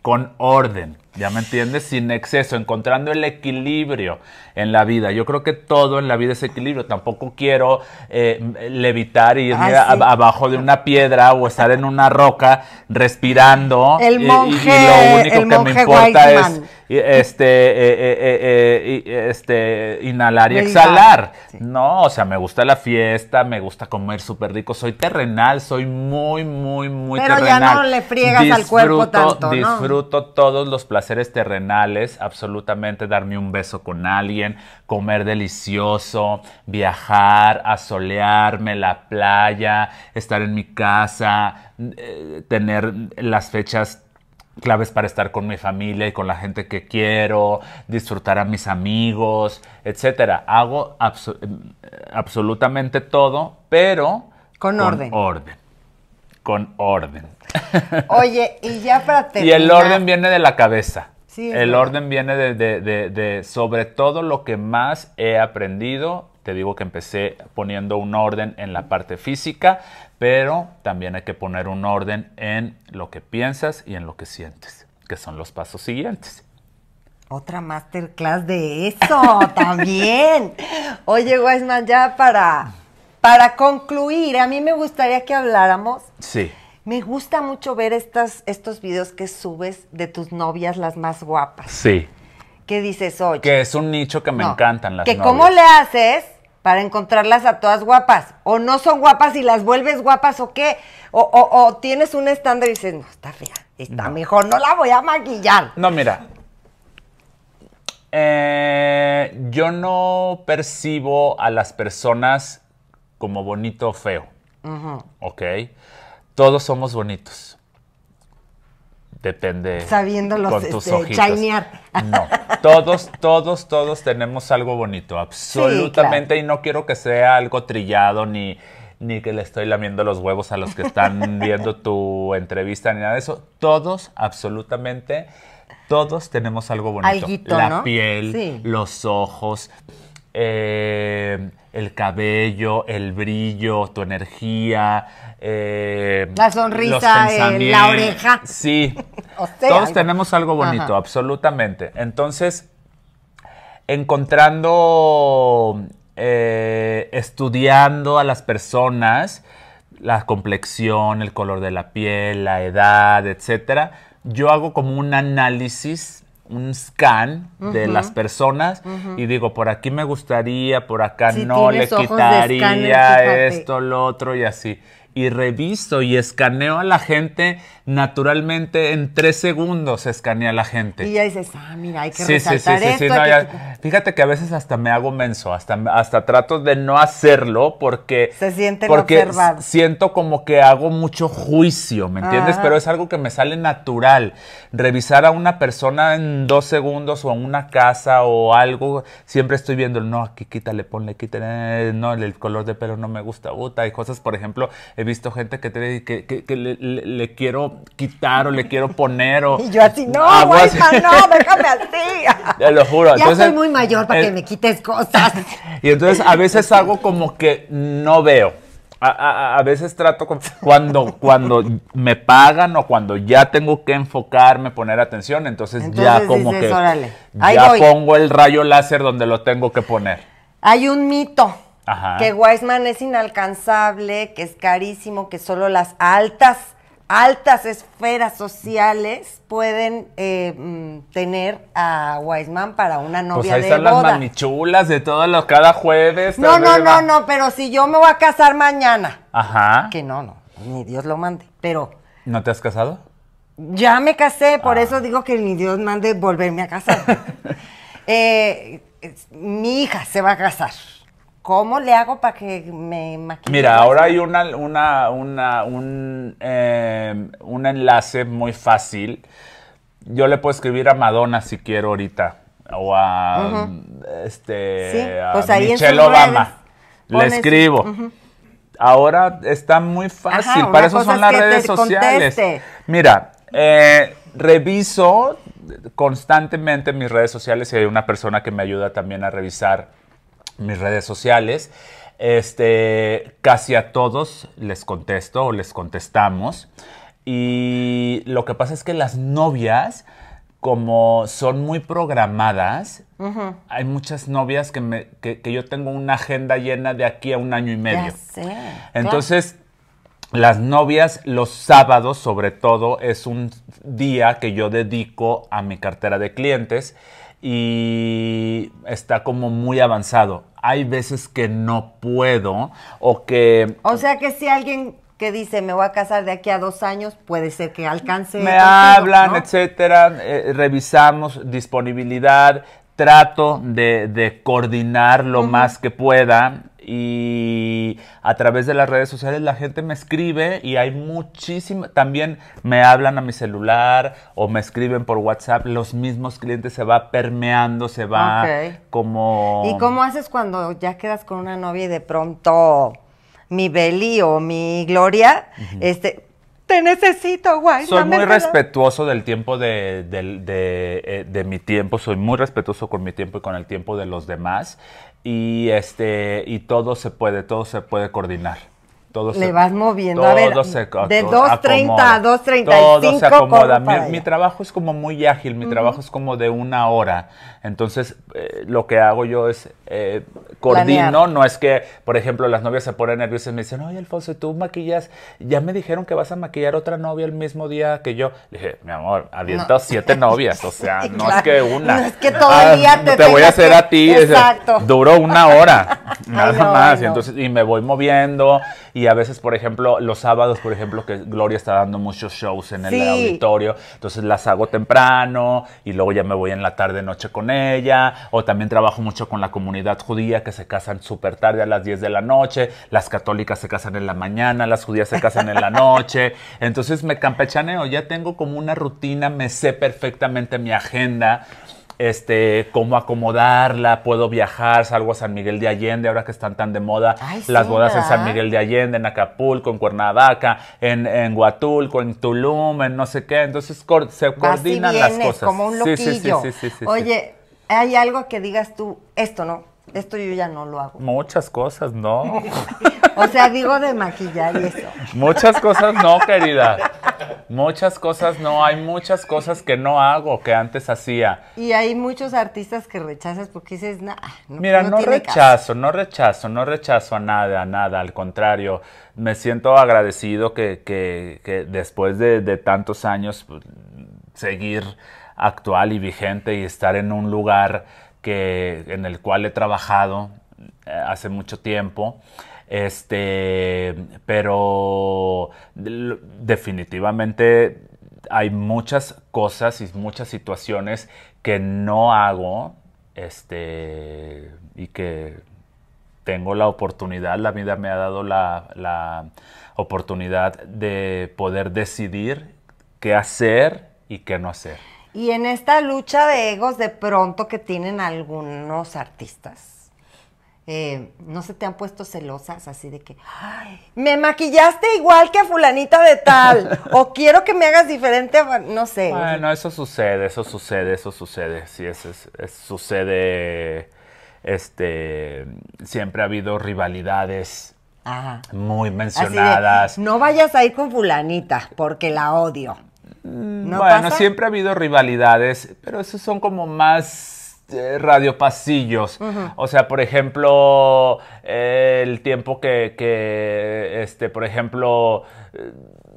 Con orden. ¿Ya me entiendes? Sin exceso, encontrando el equilibrio en la vida. Yo creo que todo en la vida es equilibrio. Tampoco quiero eh, levitar y ah, irme abajo de una piedra o estar en una roca respirando. El eh, monje, y, que es este, eh, eh, eh, eh este, inhalar y exhalar. No, o sea, me gusta la fiesta, me gusta comer súper rico, soy terrenal, soy muy, muy, muy terrenal. Pero ya no le friegas al cuerpo tanto, Disfruto todos los placeres terrenales, absolutamente, darme un beso con alguien, comer delicioso, viajar, asolearme, la playa, estar en mi casa, tener las fechas claves para estar con mi familia y con la gente que quiero, disfrutar a mis amigos, etcétera. Hago eh, absolutamente todo, pero con, orden. orden. Con orden. Oye, y ya para terminar. Y el orden viene de la cabeza. Sí, el orden viene de, de, sobre todo lo que más he aprendido. Te digo que empecé poniendo un orden en la parte física, pero también hay que poner un orden en lo que piensas y en lo que sientes, que son los pasos siguientes. Otra masterclass de eso también. Oye, Guasman, ya para, para concluir, a mí me gustaría que habláramos. Sí. Me gusta mucho ver estas, estos videos que subes de tus novias las más guapas. Sí. ¿Qué dices, hoy? Que es un nicho que me encanta. encantan las novias. cómo le haces para encontrarlas a todas guapas. O no son guapas y las vuelves guapas o qué. O, tienes un estándar y dices, no, está fea, está mejor, no la voy a maquillar. No, mira. Eh, yo no percibo a las personas como bonito o feo. Ok. Todos somos bonitos depende. Sabiendo con tus este, No, todos, todos, todos tenemos algo bonito, absolutamente, y no quiero que sea algo trillado ni ni que le estoy lamiendo los huevos a los que están viendo tu entrevista ni nada de eso. Todos, absolutamente, todos tenemos algo bonito. la piel, los ojos, eh, el cabello, el brillo, tu energía, eh, la sonrisa, eh, la oreja. Sí, todos tenemos algo bonito, absolutamente. Entonces, encontrando, estudiando a las personas, la complexión, el color de la piel, la edad, etcétera, yo hago como un análisis un scan de las personas y digo, por aquí me gustaría, por acá no, le quitaría esto, lo otro y así y reviso y escaneo a la gente naturalmente en tres segundos escanea a la gente. Y ya dices, ah, mira, hay que sí, resaltar sí, sí, sí. fíjate que a veces hasta me hago menso, hasta, hasta trato de no hacerlo porque... Se siente porque siento como que hago mucho juicio, ¿me entiendes? Pero es algo que me sale natural. Revisar a una persona en dos segundos o en una casa o algo, siempre estoy viendo, no, aquí quítale, ponle, quítale, eh, no, el color de pelo no me gusta, puta, hay cosas, por ejemplo, he visto gente que te que, le, quiero quitar o le quiero poner o... Y yo así, no, güey, no, déjame así. Te lo juro. Ya soy muy mayor para que me quites cosas. Y entonces a veces hago como que no veo. A, veces trato con, cuando, cuando me pagan o cuando ya tengo que enfocarme, poner atención, entonces, ya como que ya pongo el rayo láser donde lo tengo que poner. Hay un mito que Wiseman es inalcanzable, que es carísimo, que solo las altas, altas esferas sociales pueden eh, mm, tener a Wiseman para una pues novia pues ahí de están las manichulas de todos los cada jueves. No, no, no, no, pero si yo me voy a casar mañana. Ajá. Que no, no, ni Dios lo mande, pero... ¿No te has casado? Ya me casé, por ah. eso digo que ni Dios mande volverme a casar. Eh, mi hija se va a casar. ¿Cómo le hago para que me maquille? Mira, ahora hay una, una, una un, em, un enlace muy fácil. Yo le puedo escribir a Madonna si quiero ahorita. O a, mm, este, a pues Michelle Obama. le escribo. Ahora está muy fácil. para eso son las redes sociales. Mira, eh, reviso constantemente mis redes sociales y hay una persona que me ayuda también a revisar mis redes sociales. Este, casi a todos les contesto o les contestamos. Y lo que pasa es que las novias, como son muy programadas, hay muchas novias que, yo tengo una agenda llena de aquí a un año y medio. Entonces, las novias, los sábados sobre todo, es un día que yo dedico a mi cartera de clientes y está como muy avanzado. Hay veces que no puedo o que... O sea que si alguien que dice me voy a casar de aquí a dos años, puede ser que alcance. Me hablan, etcétera, eh, revisamos disponibilidad, trato de, de coordinar lo más que pueda y a través de las redes sociales la gente me escribe y hay muchísimo también me hablan a mi celular o me escriben por WhatsApp, los mismos clientes se va permeando, se va como... ¿Y cómo haces cuando ya quedas con una novia y de pronto mi Beli o mi Gloria, este, necesito, guay. Soy muy respetuoso del tiempo de, de, eh, de, mi tiempo, soy muy respetuoso con mi tiempo y con el tiempo de los demás. Y, este, y todo se puede, todo se puede coordinar. Todo Le se, vas moviendo, a ver, de 2.30 a 2.35. Todo se acomoda. Mi, trabajo es como muy ágil, mi trabajo es como de una hora. Entonces, eh, lo que hago yo es eh, coordino, no es que, por ejemplo, las novias se ponen nerviosas y me dicen, oye, Alfonso, tú maquillas, ya me dijeron que vas a maquillar otra novia el mismo día que yo. dije, mi amor, aviento siete novias, o sea, no es que una. No es que todavía ah, te, voy a hacer a ti. Exacto. duró una hora, nada más. Y, entonces, y me voy moviendo y a veces, por ejemplo, los sábados, por ejemplo, que Gloria está dando muchos shows en el auditorio, entonces las hago temprano y luego ya me voy en la tarde, noche con ella, o también trabajo mucho con la comunidad judía que se casan súper tarde a las 10 de la noche, las católicas se casan en la mañana, las judías se casan en la noche, entonces me campechaneo, ya tengo como una rutina, me sé perfectamente mi agenda este, cómo acomodarla, puedo viajar, salgo a San Miguel de Allende, ahora que están tan de moda, las bodas en San Miguel de Allende, en Acapulco, en Cuernavaca, en, en Huatulco, en Tulum, en no sé qué, entonces se coordinan las cosas. Como un loquillo. Sí, sí, Oye, hay algo que digas tú, esto no, esto yo ya no lo hago. Muchas cosas, no. o sea, digo de maquillar y eso. Muchas cosas no, querida. Muchas cosas no, hay muchas cosas que no hago que antes hacía. Y hay muchos artistas que rechazas porque dices, nah, no, Mira, no, rechazo, no rechazo, no rechazo a nada, a nada, al contrario, me siento agradecido que, después de, de tantos años pues, seguir actual y vigente y estar en un lugar que, en el cual he trabajado eh, hace mucho tiempo. Este, pero definitivamente hay muchas cosas y muchas situaciones que no hago, este, y que tengo la oportunidad, la vida me ha dado la, la oportunidad de poder decidir qué hacer y qué no hacer. Y en esta lucha de egos de pronto que tienen algunos artistas, eh, ¿no se te han puesto celosas así de que, Ay, me maquillaste igual que a fulanita de tal, o quiero que me hagas diferente, no sé. Bueno, eso sucede, eso sucede, eso sucede, sí, eso, sucede, este, siempre ha habido rivalidades. Muy mencionadas. no vayas a ir con fulanita, porque la odio. Mm, bueno, siempre ha habido rivalidades, pero esos son como más radio eh, radiopasillos. O sea, por ejemplo, eh, el tiempo que, este, por ejemplo, eh,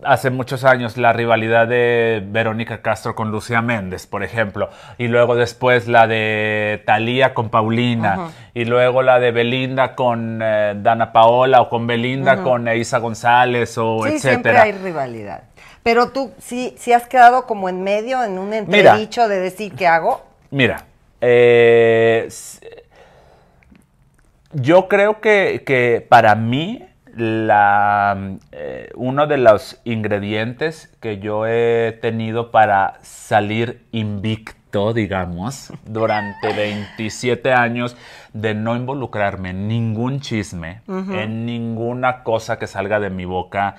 hace muchos años la rivalidad de Verónica Castro con Lucía Méndez, por ejemplo, y luego después la de Thalía con Paulina, y luego la de Belinda con Dana Paola o con Belinda con Isa González o sí, Siempre hay rivalidad. Pero tú sí, has quedado como en medio, en un entredicho de decir qué hago. Mira, eh, yo creo que, para mí la, eh, uno de los ingredientes que yo he tenido para salir invicto, digamos, durante 27 años de no involucrarme en ningún chisme, en ninguna cosa que salga de mi boca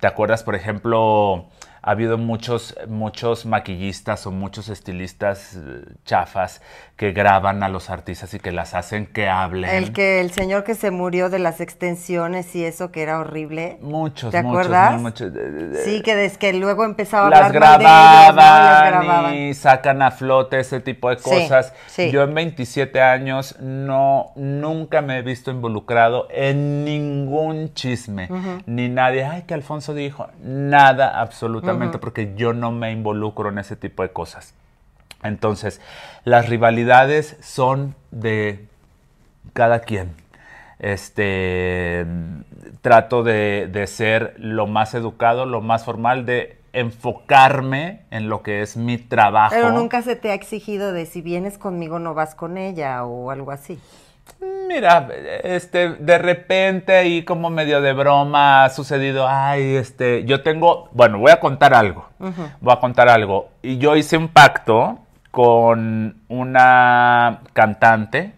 ¿Te acuerdas, por ejemplo, ha habido muchos, muchos maquillistas o muchos estilistas eh, chafas que graban a los artistas y que las hacen que hablen. El que el señor que se murió de las extensiones y eso que era horrible. Muchos, ¿te muchos, acuerdas? sí, que desde que luego empezaba a hablar de las grababan y sacan a flote ese tipo de cosas. Yo en 27 años no nunca me he visto involucrado en ningún chisme ni nadie, ay, que Alfonso dijo, nada absolutamente porque yo no me involucro en ese tipo de cosas. Entonces, las rivalidades son de cada quien. Este trato de, de ser lo más educado, lo más formal, de enfocarme en lo que es mi trabajo. Pero nunca se te ha exigido de si vienes conmigo no vas con ella o algo así mira, este, de repente y como medio de broma ha sucedido, ay, este, yo tengo, bueno, voy a contar algo, voy a contar algo. Y yo hice un pacto con una cantante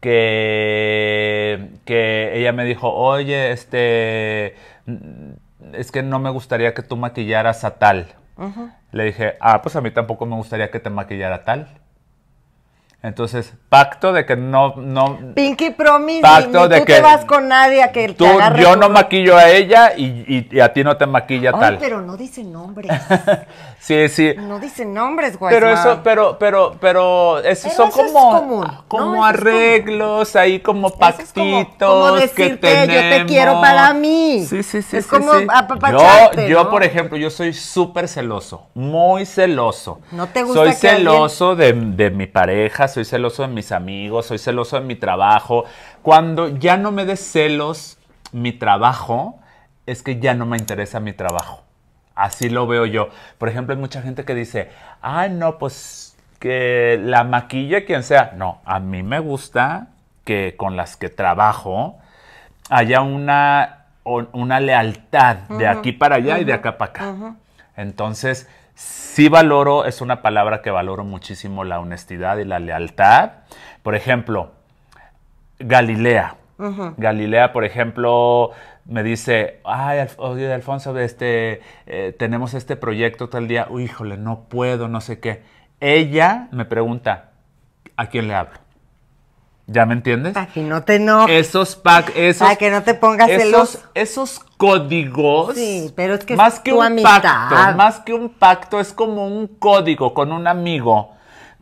que, que ella me dijo, oye, este, es que no me gustaría que tú maquillaras a tal. Le dije, ah, pues a mí tampoco me gustaría que te maquillara tal. Entonces, pacto de que no... no Pinky promise, pacto de tú que te vas con nadie a que te Yo no maquillo a ella y, y, a ti no te maquilla Ay, tal. pero no dice nombres. Sí, sí. No dicen nombres, güey. Pero eso, pero, pero, pero, eso son como, como arreglos, ahí como pactitos. Es como, decirte, que yo te quiero para mí. Sí, sí, sí. Es como Yo, yo por ejemplo, yo soy súper celoso, muy celoso. No te gusta. Soy celoso de, de mi pareja, soy celoso de mis amigos, soy celoso de mi trabajo. Cuando ya no me des celos mi trabajo, es que ya no me interesa mi trabajo. Así lo veo yo. Por ejemplo, hay mucha gente que dice, ah, no, pues que la maquilla quien sea. No, a mí me gusta que con las que trabajo haya una, una lealtad de aquí para allá y de acá para acá. Entonces, sí valoro, es una palabra que valoro muchísimo, la honestidad y la lealtad. Por ejemplo, Galilea. Galilea, por ejemplo, me dice, ay, oye, Alfonso, este, eh, tenemos este proyecto tal día, Uy, híjole, no puedo, no sé qué. Ella me pregunta, ¿a quién le hablo? ¿Ya me entiendes? Para que no te Esos pack, Para que no te pongas esos, los... Esos códigos. Sí, pero es que más que un pacto, más que un pacto es como un código con un amigo.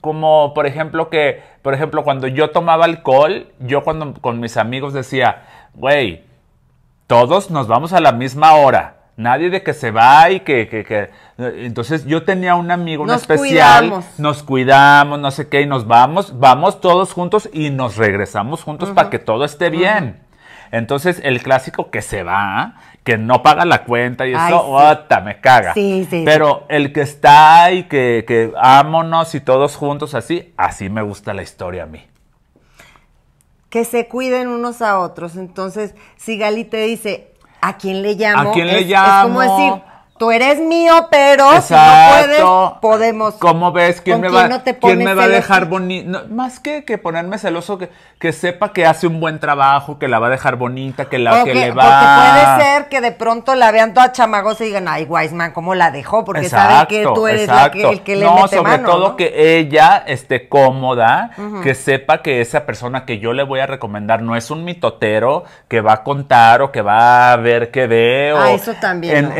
Como por ejemplo que, por ejemplo, cuando yo tomaba alcohol, yo cuando con mis amigos decía, güey, todos nos vamos a la misma hora. Nadie de que se va y que, que, que... Eh, entonces yo tenía un amigo, un especial, nos cuidamos, no sé qué, y nos vamos, vamos todos juntos y nos regresamos juntos para que todo esté bien. Entonces, el clásico que se va, que no paga la cuenta y eso, me caga. Sí, sí. Pero el que está y que, que ámonos y todos juntos así, así me gusta la historia a mí que se cuiden unos a otros. Entonces, si Gali te dice, ¿a quién le llamo? ¿A quién le llamo? Es como decir, tú eres mío, pero si no puedes, podemos. ¿Cómo ves? ¿Quién, me, va, ¿quién me va a dejar bonita? más que, que ponerme celoso, que, que sepa que hace un buen trabajo, que la va a dejar bonita, que la que le va. Porque puede ser que de pronto la vean toda chamagosa y digan, ay, Wiseman, ¿cómo la dejó? Porque sabe que tú eres el que, el que le no, sobre todo que ella esté cómoda, que sepa que esa persona que yo le voy a recomendar no es un mitotero que va a contar o que va a ver qué veo. ah, eso también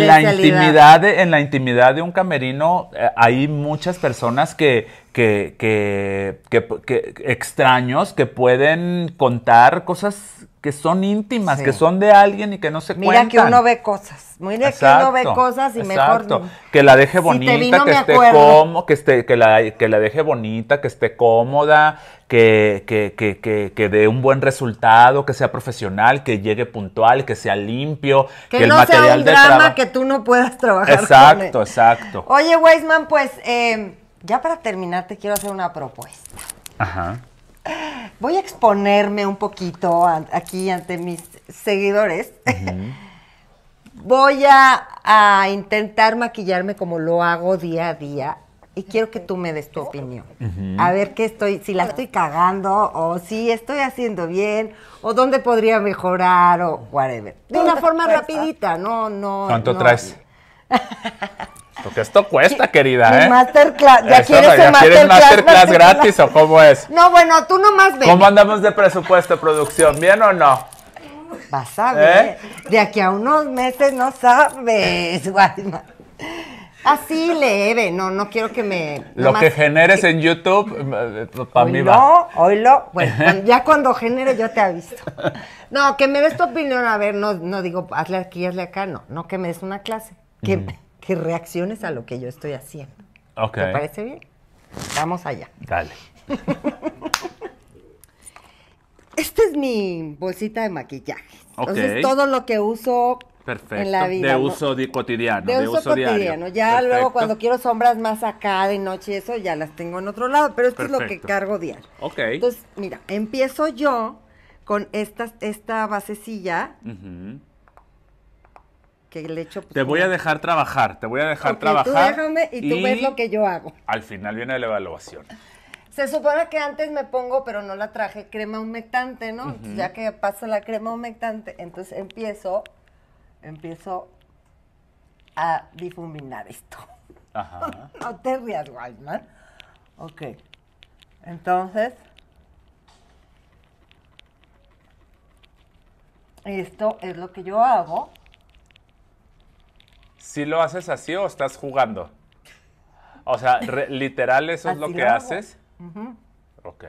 en la, intimidad de, en la intimidad de un camerino eh, hay muchas personas que que, que, que, extraños que pueden contar cosas que son íntimas, que son de alguien y que no se mira Mira que uno ve cosas, mira que uno ve cosas y exacto. mejor que la deje bonita, que esté cómoda, que esté que la que la deje bonita, que esté cómoda, que, dé un buen resultado, que sea profesional, que llegue puntual, que sea limpio, que, el no sea un drama que tú no puedas trabajar. Exacto, exacto. Oye, Weisman, pues em, ya para terminar te quiero hacer una propuesta. Ajá. Voy a exponerme un poquito aquí ante mis seguidores. Voy a, intentar maquillarme como lo hago día a día y quiero que tú me des tu opinión. A ver qué estoy, si la estoy cagando o si estoy haciendo bien o dónde podría mejorar o whatever. De una forma rapidita, no, no. ¿Cuánto traes? Porque esto cuesta, querida, ¿eh? Masterclass. ¿Ya, quieres, masterclass, gratis o cómo es? No, bueno, tú nomás ven. ¿Cómo andamos de presupuesto, producción? ¿Bien o no? Vas a ver. ¿Eh? De aquí a unos meses no sabes, Guayma. Así leve, no, no quiero que me... Lo que generes en YouTube, eh, eh, para mí va. No, lo, bueno, ya cuando genere yo te aviso. No, que me des tu opinión, a ver, no, no digo, hazle aquí, hazle acá, no, no que me des una clase. Que, mm que reacciones a lo que yo estoy haciendo. Okay. ¿Te parece bien? Vamos allá. Dale. Esta es mi bolsita de maquillaje. Okay. Entonces, todo lo que uso en la vida. De uso cotidiano. De, de uso, cotidiano. Ya luego cuando quiero sombras más acá de noche y eso, ya las tengo en otro lado. Pero esto es lo que cargo diario. Ok. Entonces, mira, empiezo yo con esta, esta basecilla. Pues, te voy a dejar trabajar, te voy a dejar trabajar. déjame y tú ves lo que yo hago. Al final viene la evaluación. Se supone que antes me pongo, pero no la traje, crema humectante, ¿no? Ya que pasa la crema humectante, entonces empiezo, empiezo a difuminar esto. Ajá. no te rías, Waldman. Ok. Entonces, esto es lo que yo hago si lo haces así o estás jugando. O sea, literal eso es lo que haces. Ok.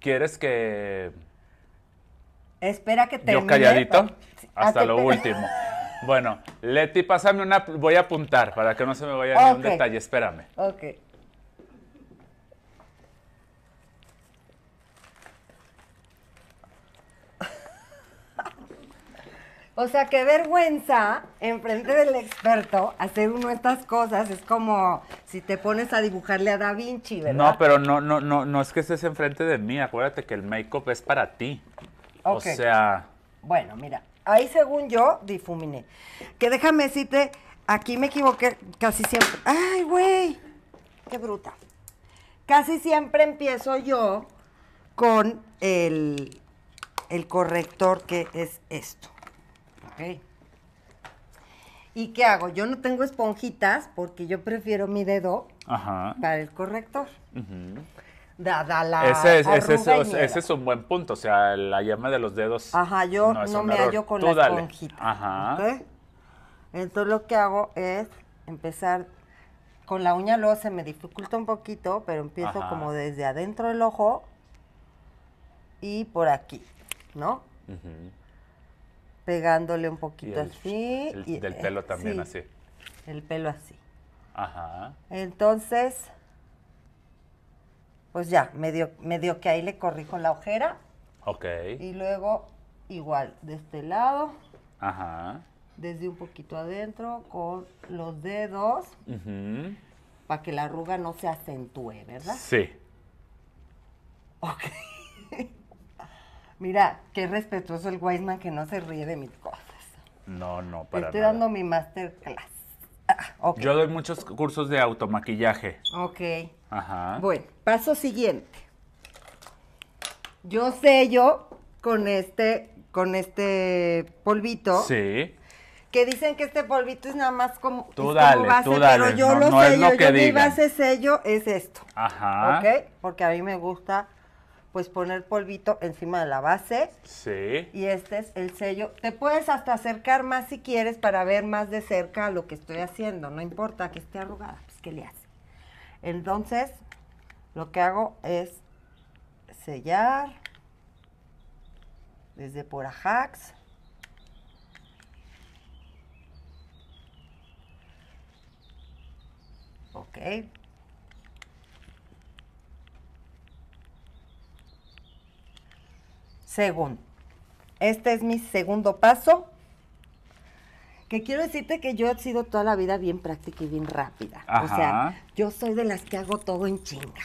¿Quieres que... Espera que te... Yo calladito hasta lo último. Bueno, Leti, pásame una... Voy a apuntar para que no se me vaya un detalle. Espérame. Ok. O sea, qué vergüenza enfrente del experto hacer uno estas cosas. Es como si te pones a dibujarle a Da Vinci, ¿verdad? No, pero no, no, no, no es que estés enfrente de mí. Acuérdate que el make-up es para ti. O sea. Bueno, mira, ahí según yo difuminé. Que déjame decirte, aquí me equivoqué casi siempre. Ay, güey, qué bruta. Casi siempre empiezo yo con el corrector que es esto. ¿Y qué hago? Yo no tengo esponjitas porque yo prefiero mi dedo para el corrector. la ese, es, ese, un buen punto, o sea, la llama de los dedos. Ajá, yo no, me hallo con la Ajá. Entonces lo que hago es empezar con la uña, luego se me dificulta un poquito, pero empiezo como desde adentro del ojo y por aquí, ¿no? Ajá pegándole un poquito así. y, del pelo eh, también así. El pelo así. Ajá. Entonces, pues ya, medio, medio que ahí le corrijo la ojera. Ok. Y luego, igual, de este lado. Ajá. Desde un poquito adentro con los dedos. Para que la arruga no se acentúe, ¿verdad? Sí. Ok. Mira, qué respetuoso el Wiseman que no se ríe de mis cosas. No, no, para Estoy dando mi masterclass. Ah, yo doy muchos cursos de automaquillaje. Ok. Ajá. Bueno, paso siguiente. Yo sello con este, con este polvito. Sí. Que dicen que este polvito es nada más como, tú dale, base, tú dale. pero yo lo no sello, es lo que yo digan. mi base sello es esto. Ajá. ¿Ok? Porque a mí me gusta pues poner polvito encima de la base. Sí. Y este es el sello. Te puedes hasta acercar más si quieres para ver más de cerca lo que estoy haciendo. No importa que esté arrugada, pues qué le hace. Entonces, lo que hago es sellar desde por Ajax. Ok. según. Este es mi segundo paso. Que quiero decirte que yo he sido toda la vida bien práctica y bien rápida. O sea, yo soy de las que hago todo en chinga.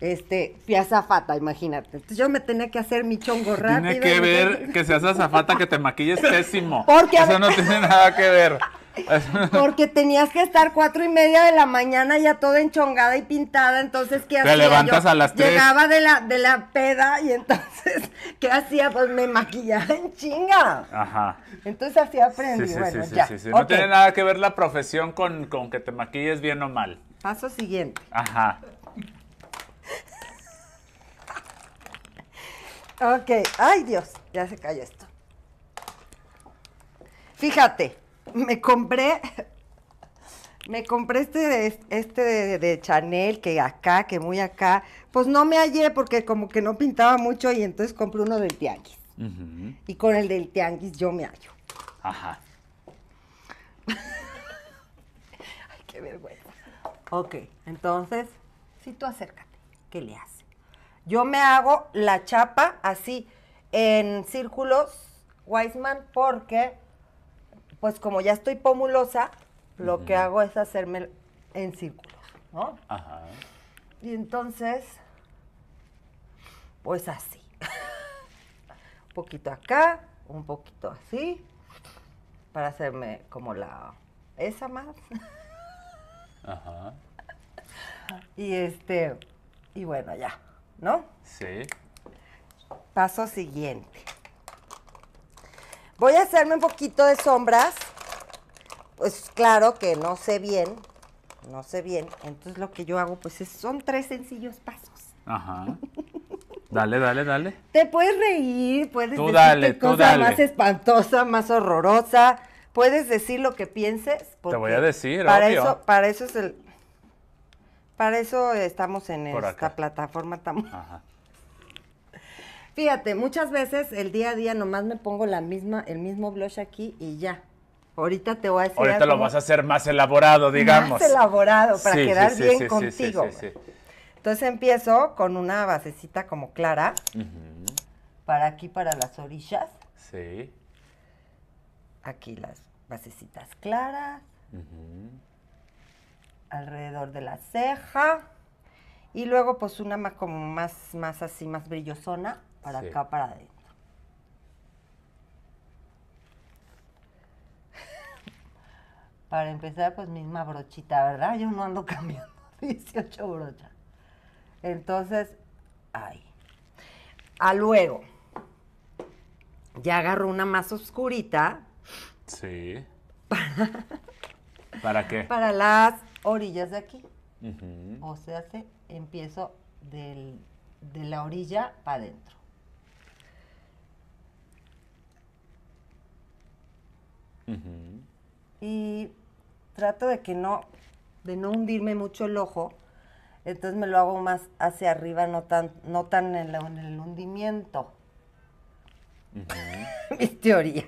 Este, fui azafata, imagínate. yo me tenía que hacer mi chongo rápido. Tiene que ver que seas azafata, que te maquilles pésimo. Porque Eso no tiene nada que ver. Porque tenías que estar cuatro y media de la mañana ya toda enchongada y pintada, entonces ¿qué Te levantas a las tres. Llegaba de la, de la peda y entonces, ¿qué hacía? Pues me maquillaba en chinga. Ajá. Entonces así aprendí, No tiene nada que ver la profesión con, con que te maquilles bien o mal. Paso siguiente. Ajá. ok, ay Dios, ya se cayó esto. Fíjate, me compré, me compré este, de, este de, Chanel, que acá, que muy acá. Pues no me hallé porque como que no pintaba mucho y entonces compré uno del tianguis. Y con el del tianguis yo me hallo. Ajá. Ay, qué vergüenza. Ok, entonces, si tú acércate, ¿qué le hace? Yo me hago la chapa así, en círculos Wiseman, porque pues como ya estoy pomulosa, lo que hago es hacerme en círculos, ¿no? Ajá. Y entonces, pues así. un poquito acá, un poquito así, para hacerme como la esa más. Ajá. Y este, y bueno, ya, ¿no? Sí. Paso siguiente. Voy a hacerme un poquito de sombras. Pues claro que no sé bien, no sé bien. Entonces lo que yo hago pues son tres sencillos pasos. Ajá. Dale, dale, dale. Te puedes reír, puedes decirte decir más espantosa, más horrorosa. Puedes decir lo que pienses. Te voy a decir, para eso, para eso es el, para eso estamos en esta plataforma Ajá. Fíjate, muchas veces el día a día nomás me pongo la misma, el mismo blush aquí y ya. Ahorita te voy a decir. Ahorita lo vas a hacer más elaborado, digamos. Más elaborado, para quedar bien sí, contigo. Entonces empiezo con una basecita como clara. Para aquí, para las orillas. Sí. Aquí las basecitas claras. Alrededor de la ceja. Y luego, pues una más como más, más así, más brillosona para acá, para adentro. para empezar, pues misma brochita, ¿verdad? Yo no ando cambiando 18 brochas. Entonces, ahí. A luego. Ya agarro una más oscurita. Sí. Para, qué? Para las orillas de aquí. O sea, se empiezo de la orilla para adentro. Y trato de que no, de no hundirme mucho el ojo, entonces me lo hago más hacia arriba, no tan, no tan en, el hundimiento. Mis teorías.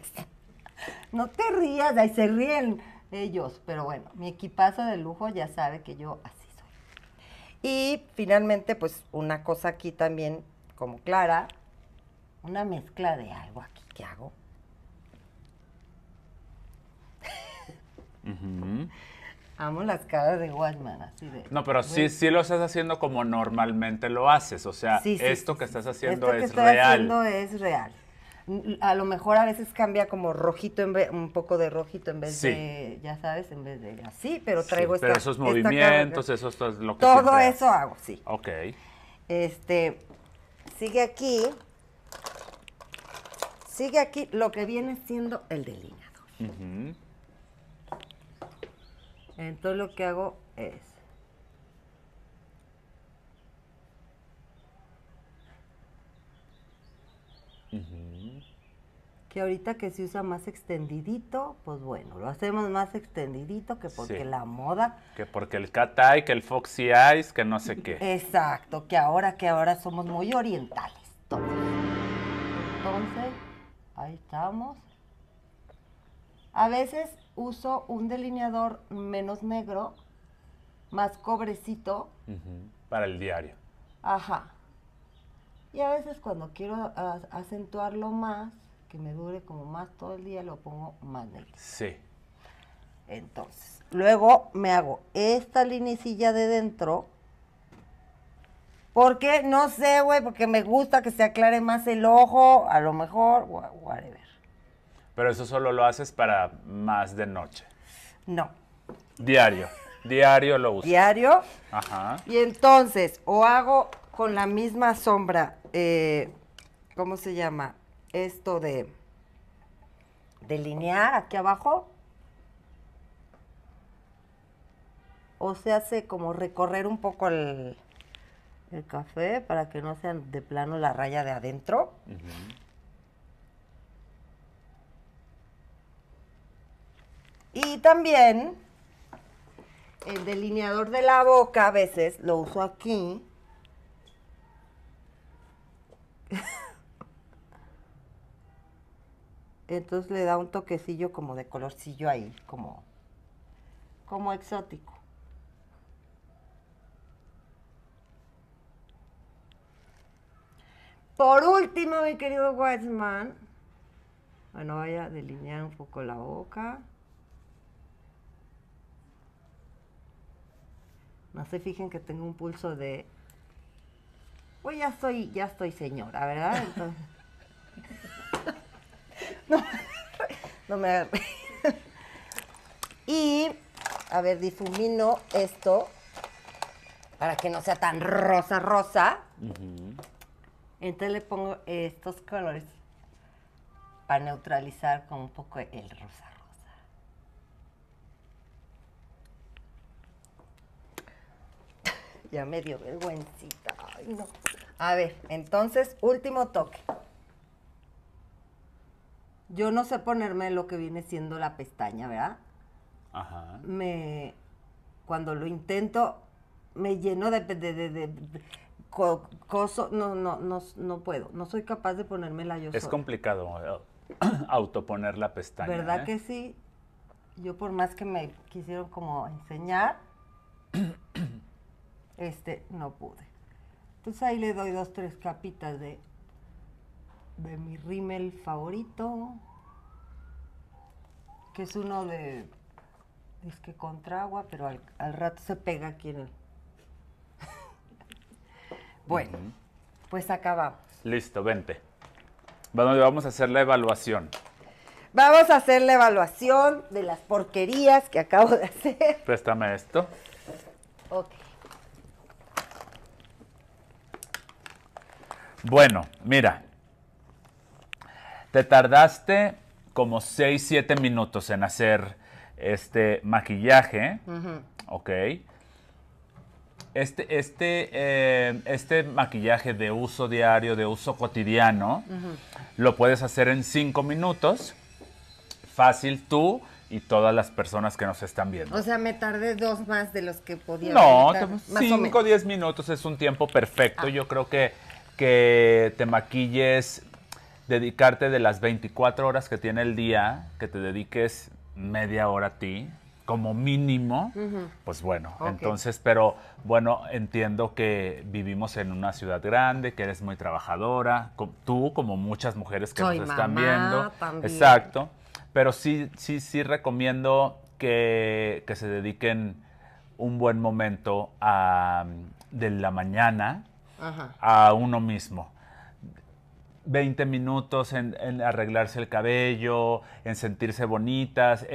No te rías, ahí se ríen ellos, pero bueno, mi equipazo de lujo ya sabe que yo así soy. Y finalmente, pues una cosa aquí también, como Clara, una mezcla de algo aquí que hago Amo las caras de Watman, así de... No, pero sí, sí lo estás haciendo como normalmente lo haces, o sea, esto que estás haciendo esto es que estoy haciendo es real. A lo mejor a veces cambia como rojito, en vez, un poco de rojito en vez de, ya sabes, en vez de así, pero traigo esta, Pero esos movimientos, eso es lo que Todo eso hago, sí. Ok. Este, sigue aquí, sigue aquí lo que viene siendo el delineador. Entonces lo que hago es que ahorita que se usa más extendidito, pues bueno, lo hacemos más extendidito que porque la moda. Que porque el cat eye, que el foxy eyes, que no sé qué. Exacto, que ahora, que ahora somos muy orientales Entonces, ahí estamos. A veces uso un delineador menos negro, más cobrecito. Para el diario. Ajá. Y a veces cuando quiero acentuarlo más, que me dure como más todo el día, lo pongo más negro. Sí. Entonces, luego me hago esta linecilla de dentro. Porque no sé, güey, porque me gusta que se aclare más el ojo, a lo mejor, whatever. Pero eso solo lo haces para más de noche. No. Diario. Diario lo uso. Diario. Ajá. Y entonces, o hago con la misma sombra, eh, ¿cómo se llama? Esto de delinear aquí abajo. O se hace como recorrer un poco el, el café para que no sean de plano la raya de adentro. Ajá. Y también el delineador de la boca a veces lo uso aquí. Entonces le da un toquecillo como de colorcillo ahí, como, como exótico. Por último, mi querido Watson, bueno, voy a delinear un poco la boca. No se fijen que tengo un pulso de. Pues ya estoy, ya estoy señora, ¿verdad? Entonces... no, me agarre. y, a ver, difumino esto para que no sea tan rosa, rosa. Entonces le pongo estos colores para neutralizar con un poco el rosa. Ya me dio vergüencita. Ay, no. A ver, entonces, último toque. Yo no sé ponerme lo que viene siendo la pestaña, ¿verdad? Ajá. Me, cuando lo intento, me lleno de, de, coso. No, no, no, no puedo. No soy capaz de ponérmela yo Es complicado eh, complicado autoponer la pestaña. ¿Verdad ¿eh? que sí? Yo por más que me quisieron como enseñar, este no pude. Entonces ahí le doy dos, tres capitas de, de mi rímel favorito, que es uno de, es que contra agua, pero al, rato se pega aquí en el... bueno, pues acabamos. Listo, vente. vamos a hacer la evaluación. Vamos a hacer la evaluación de las porquerías que acabo de hacer. Préstame esto. Ok. Bueno, mira, te tardaste como 6, 7 minutos en hacer este maquillaje, ¿ok? Este, este, eh, este maquillaje de uso diario, de uso cotidiano, lo puedes hacer en 5 minutos, fácil tú y todas las personas que nos están viendo. O sea, me tardé dos más de los que podía. No, 5 o 10 minutos es un tiempo perfecto. Ah. Yo creo que que te maquilles, dedicarte de las 24 horas que tiene el día, que te dediques media hora a ti, como mínimo, pues bueno, entonces, pero bueno, entiendo que vivimos en una ciudad grande, que eres muy trabajadora, tú como muchas mujeres que nos están viendo, también. exacto, pero sí, sí, sí recomiendo que, que se dediquen un buen momento a, de la mañana, a uno mismo. 20 minutos en, arreglarse el cabello, en sentirse bonitas.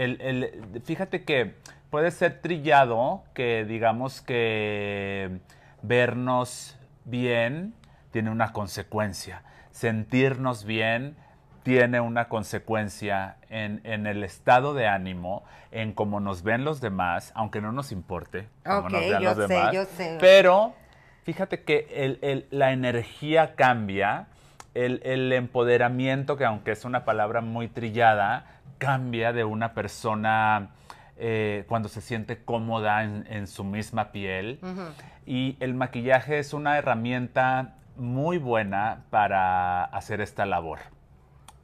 fíjate que puede ser trillado que digamos que vernos bien tiene una consecuencia. Sentirnos bien tiene una consecuencia en, el estado de ánimo, en cómo nos ven los demás, aunque no nos importe. Cómo nos vean yo sé, yo sé. Pero fíjate que la energía cambia, el, empoderamiento, que aunque es una palabra muy trillada, cambia de una persona eh, cuando se siente cómoda en, su misma piel. Y el maquillaje es una herramienta muy buena para hacer esta labor.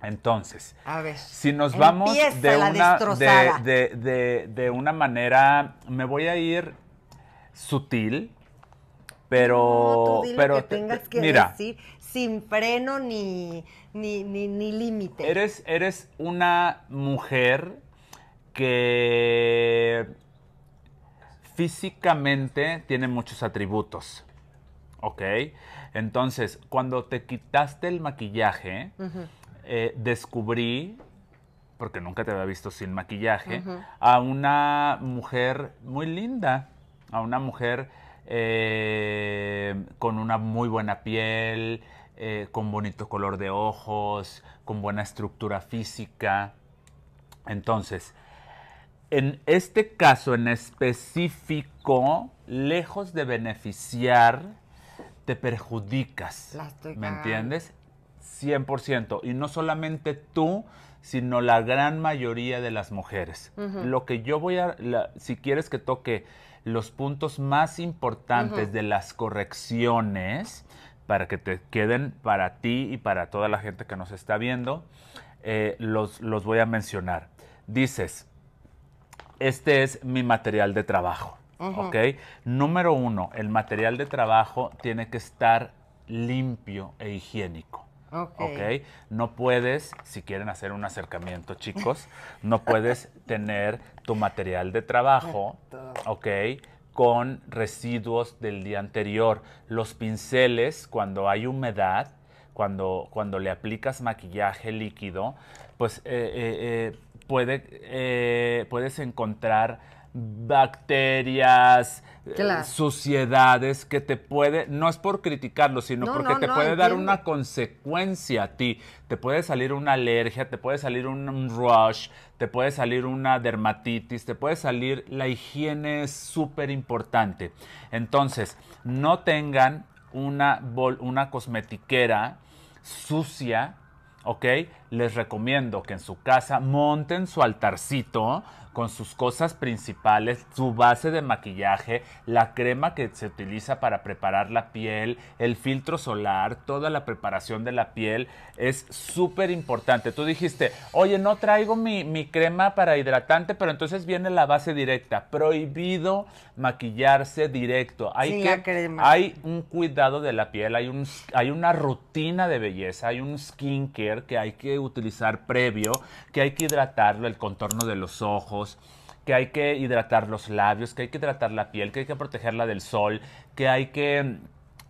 Entonces, si nos vamos de una manera, me voy a ir sutil, pero, pero que tengas que decir sin freno ni, ni, límite. Eres, eres una mujer que físicamente tiene muchos atributos. ¿Ok? Entonces, cuando te quitaste el maquillaje, eh, descubrí, porque nunca te había visto sin maquillaje, a una mujer muy linda, a una mujer eh, con una muy buena piel, eh, con bonito color de ojos, con buena estructura física. Entonces, en este caso en específico, lejos de beneficiar, te perjudicas. ¿Me entiendes? 100%. Y no solamente tú, sino la gran mayoría de las mujeres. Lo que yo voy a, si quieres que toque los puntos más importantes de las correcciones para que te queden para ti y para toda la gente que nos está viendo, eh, los, voy a mencionar. Dices, este es mi material de trabajo. Número uno, el material de trabajo tiene que estar limpio e higiénico. Okay. ok. No puedes, si quieren hacer un acercamiento, chicos, no puedes tener tu material de trabajo, ok, con residuos del día anterior. Los pinceles, cuando hay humedad, cuando, cuando le aplicas maquillaje líquido, pues eh, eh, eh, puede, puedes encontrar bacterias, eh, suciedades que te puede, no es por criticarlo, sino porque te puede dar una consecuencia a ti. Te puede salir una alergia, te puede salir un rush, te puede salir una dermatitis, te puede salir, la higiene es súper importante. Entonces, no tengan una, una cosmetiquera sucia ¿ok? Les recomiendo que en su casa monten su altarcito con sus cosas principales, su base de maquillaje, la crema que se utiliza para preparar la piel, el filtro solar, toda la preparación de la piel es súper importante. Tú dijiste, oye, no traigo mi, crema para hidratante, pero entonces viene la base directa. Prohibido maquillarse directo. Hay, hay un cuidado de la piel, hay, un, hay una rutina de belleza, hay un skincare que hay que utilizar previo, que hay que hidratarlo, el contorno de los ojos que hay que hidratar los labios, que hay que hidratar la piel, que hay que protegerla del sol, que hay que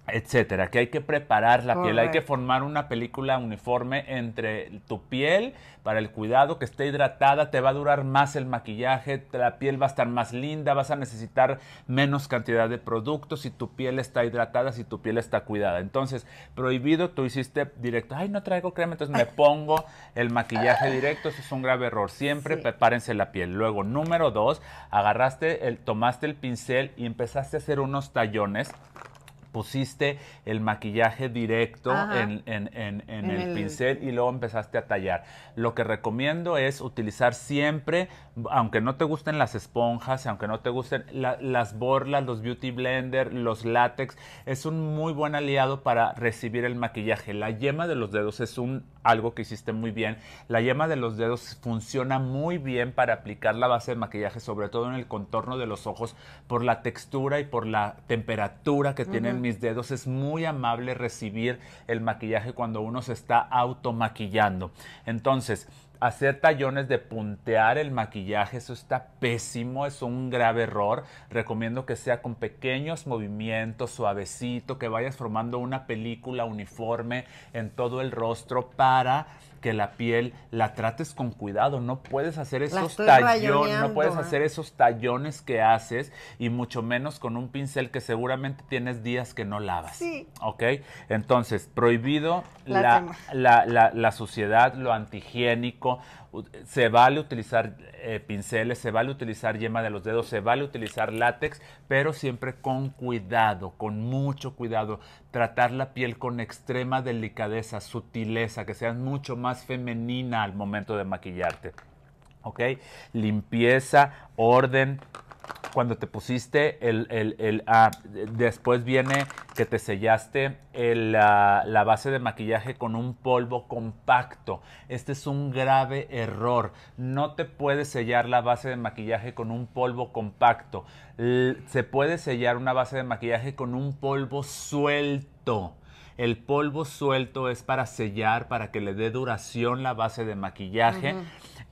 etcétera, que hay que preparar la piel, hay que formar una película uniforme entre tu piel para el cuidado, que esté hidratada, te va a durar más el maquillaje, la piel va a estar más linda, vas a necesitar menos cantidad de productos si tu piel está hidratada, si tu piel está cuidada. Entonces, prohibido, tú hiciste directo, ay, no traigo crema, entonces me pongo el maquillaje directo, eso es un grave error, siempre prepárense la piel. Luego, número dos, agarraste, el, tomaste el pincel y empezaste a hacer unos tallones pusiste el maquillaje directo en, el, pincel y luego empezaste a tallar. Lo que recomiendo es utilizar siempre, aunque no te gusten las esponjas, aunque no te gusten las borlas, los beauty blender, los látex, es un muy buen aliado para recibir el maquillaje. La yema de los dedos es algo que hiciste muy bien. La yema de los dedos funciona muy bien para aplicar la base de maquillaje, sobre todo en el contorno de los ojos, por la textura y por la temperatura que tienen mis dedos. Es muy amable recibir el maquillaje cuando uno se está automaquillando. Entonces, hacer tallones de puntear el maquillaje, eso está pésimo, es un grave error. Recomiendo que sea con pequeños movimientos, suavecito, que vayas formando una película uniforme en todo el rostro para que la piel la trates con cuidado. No puedes hacer esos tallones, no puedes hacer esos tallones que haces y mucho menos con un pincel que seguramente tienes días que no lavas. Sí. ¿Ok? Entonces, prohibido la, la suciedad, lo antihigiénico se vale utilizar eh, pinceles, se vale utilizar yema de los dedos, se vale utilizar látex, pero siempre con cuidado, con mucho cuidado. Tratar la piel con extrema delicadeza, sutileza, que sea mucho más femenina al momento de maquillarte. ¿Ok? Limpieza, orden, cuando te pusiste el, el, el ah, después viene que te sellaste la, base de maquillaje con un polvo compacto. Este es un grave error. No te puedes sellar la base de maquillaje con un polvo compacto. se puede sellar una base de maquillaje con un polvo suelto. El polvo suelto es para sellar, para que le dé duración la base de maquillaje.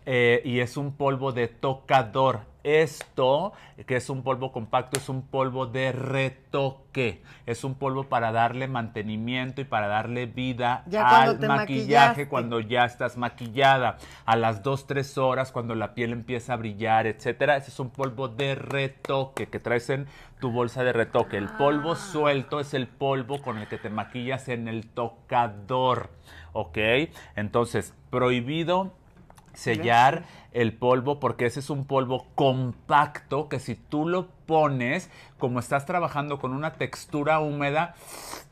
Eh, y es un polvo de tocador esto, que es un polvo compacto, es un polvo de retoque. Es un polvo para darle mantenimiento y para darle vida al maquillaje cuando ya estás maquillada. A las 2, 3 horas, cuando la piel empieza a brillar, etcétera. Ese es un polvo de retoque que traes en tu bolsa de retoque. El polvo ah. suelto es el polvo con el que te maquillas en el tocador. ¿Ok? Entonces, prohibido sellar el polvo porque ese es un polvo compacto que si tú lo pones, como estás trabajando con una textura húmeda,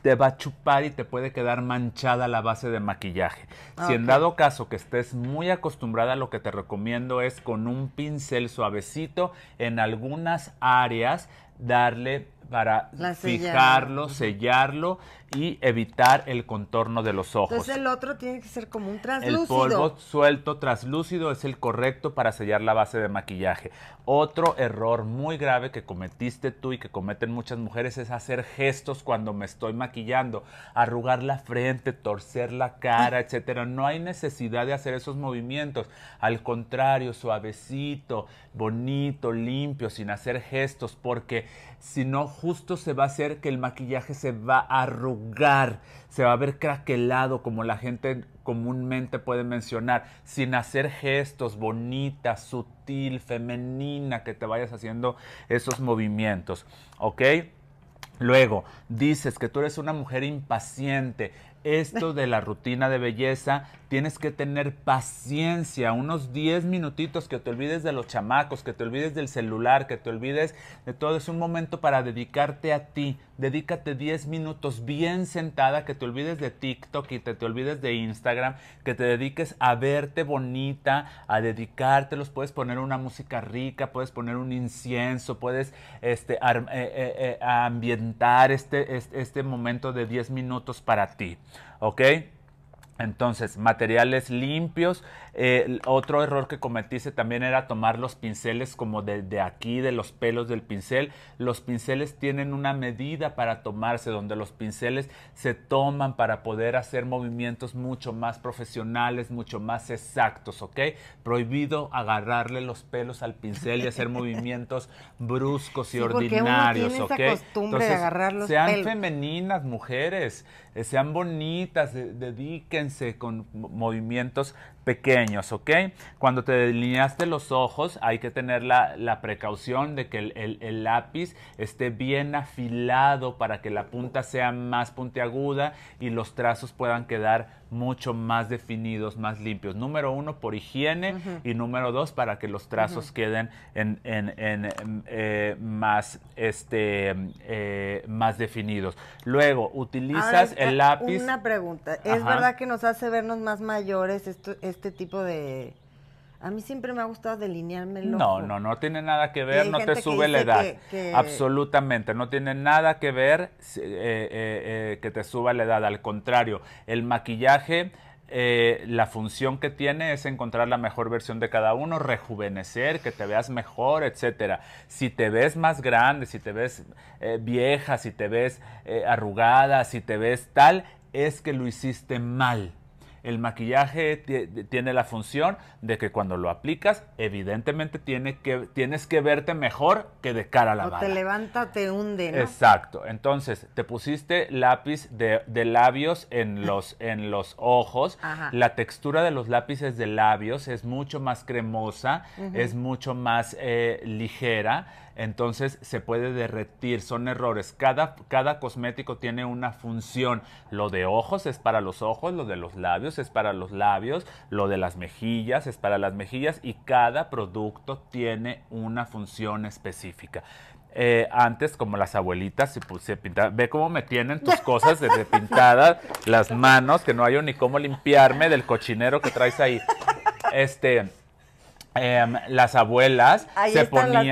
te va a chupar y te puede quedar manchada la base de maquillaje. Si en dado caso que estés muy acostumbrada, lo que te recomiendo es con un pincel suavecito en algunas áreas darle para fijarlo, sellarlo y evitar el contorno de los ojos. Entonces el otro tiene que ser como un translúcido. El polvo suelto traslúcido es el correcto para sellar la base de maquillaje. Otro error muy grave que cometiste tú y que cometen muchas mujeres es hacer gestos cuando me estoy maquillando, arrugar la frente, torcer la cara, etcétera. No hay necesidad de hacer esos movimientos. Al contrario, suavecito, bonito, limpio, sin hacer gestos, porque si no justo se va a hacer que el maquillaje se va a arrugar se va a ver craquelado como la gente comúnmente puede mencionar, sin hacer gestos bonita, sutil, femenina, que te vayas haciendo esos movimientos, ¿ok? Luego, dices que tú eres una mujer impaciente. Esto de la rutina de belleza, tienes que tener paciencia, unos 10 minutitos, que te olvides de los chamacos, que te olvides del celular, que te olvides de todo. Es un momento para dedicarte a ti, Dedícate 10 minutos bien sentada, que te olvides de TikTok y te, te olvides de Instagram, que te dediques a verte bonita, a dedicártelos, puedes poner una música rica, puedes poner un incienso, puedes este, eh, eh, eh, ambientar este, este, este momento de 10 minutos para ti, ¿ok? Entonces, materiales limpios. Eh, otro error que cometiste también era tomar los pinceles como de, aquí, de los pelos del pincel. Los pinceles tienen una medida para tomarse, donde los pinceles se toman para poder hacer movimientos mucho más profesionales, mucho más exactos, ¿ok? Prohibido agarrarle los pelos al pincel y hacer movimientos bruscos y ordinarios, ¿ok? de agarrar sean femeninas, mujeres, eh, sean bonitas, dediquen con movimientos pequeños, ¿ok? Cuando te delineaste los ojos hay que tener la, precaución de que el, lápiz esté bien afilado para que la punta sea más puntiaguda y los trazos puedan quedar mucho más definidos, más limpios. Número uno, por higiene y número dos, para que los trazos queden en, em, eh, más, este, eh, más definidos. Luego, utilizas el lápiz. Una pregunta, ¿es verdad que nos hace vernos más mayores este tipo de... A mí siempre me ha gustado delinearme No, no, no tiene nada que ver, no te sube la edad. Absolutamente, no tiene nada que ver eh, eh, eh, que te suba la edad. Al contrario, el maquillaje la función que tiene es encontrar la mejor versión de cada uno, rejuvenecer, que te veas mejor, etcétera. Si te ves más grande, si te ves vieja, si te ves arrugada, si te ves tal, es que lo hiciste mal el maquillaje tiene la función de que cuando lo aplicas, evidentemente tiene que, tienes que verte mejor que de cara a la o Cuando te levanta, te hunde, ¿no? Exacto. Entonces, te pusiste lápiz de, labios en los, en los ojos. La textura de los lápices de labios es mucho más cremosa, es mucho más eh, ligera entonces se puede derretir, son errores. Cada, cada cosmético tiene una función. Lo de ojos es para los ojos, lo de los labios es para los labios, lo de las mejillas es para las mejillas y cada producto tiene una función específica. Eh, antes, como las abuelitas, se, se pintaban. Ve cómo me tienen tus cosas desde pintadas, las manos, que no hay ni cómo limpiarme del cochinero que traes ahí. Este, Em, las abuelas se ponían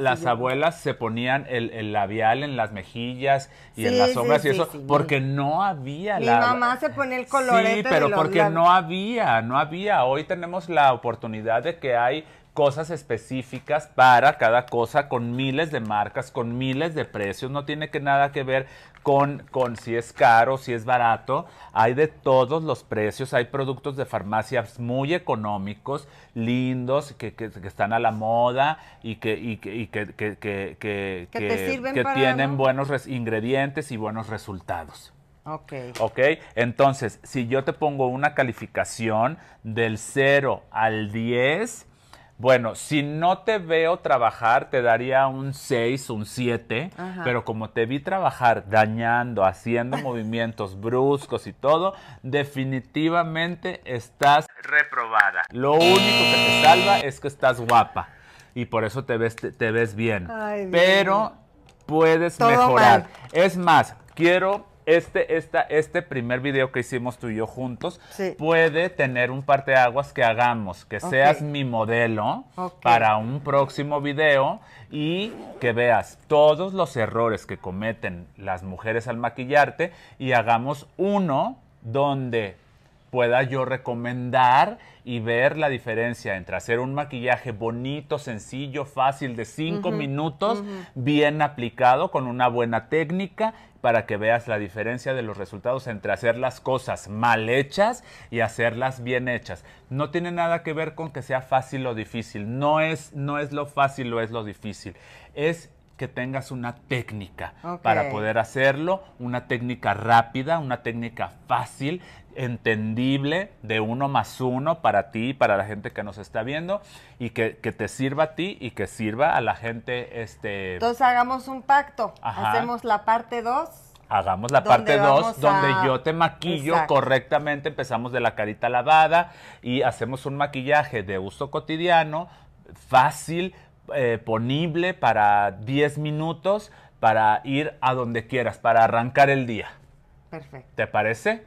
las, el abuelas se ponían el, labial en las mejillas y en las sombras y eso porque no había mi la, mamá se pone el colorete sí pero porque no había no había hoy tenemos la oportunidad de que hay cosas específicas para cada cosa, con miles de marcas, con miles de precios. No tiene que nada que ver con, con si es caro, si es barato. Hay de todos los precios. Hay productos de farmacias muy económicos, lindos, que, están a la moda y que, y que, que, que, tienen buenos ingredientes y buenos resultados. Ok. Ok, entonces, si yo te pongo una calificación del 0 al 10, bueno, si no te veo trabajar, te daría un 6, un 7, pero como te vi trabajar dañando, haciendo movimientos bruscos y todo, definitivamente estás reprobada. Lo único que te salva es que estás guapa y por eso te ves, te, ves bien. pero puedes mejorar. Es más, quiero este, esta, este primer video que hicimos tú y yo juntos puede tener un parteaguas que hagamos, que seas mi modelo para un próximo video y que veas todos los errores que cometen las mujeres al maquillarte y hagamos uno donde pueda yo recomendar y ver la diferencia entre hacer un maquillaje bonito, sencillo, fácil, de cinco minutos, bien aplicado, con una buena técnica, para que veas la diferencia de los resultados entre hacer las cosas mal hechas y hacerlas bien hechas. No tiene nada que ver con que sea fácil o difícil. No es, no es lo fácil o es lo difícil. Es que tengas una técnica para poder hacerlo, una técnica rápida, una técnica fácil, entendible, de uno más uno para ti, y para la gente que nos está viendo, y que, te sirva a ti y que sirva a la gente. Este... Entonces hagamos un pacto, hacemos la parte 2. Hagamos la parte 2, donde yo te maquillo correctamente, empezamos de la carita lavada y hacemos un maquillaje de uso cotidiano, fácil, eh, ponible para 10 minutos para ir a donde quieras, para arrancar el día. Perfecto. ¿Te parece?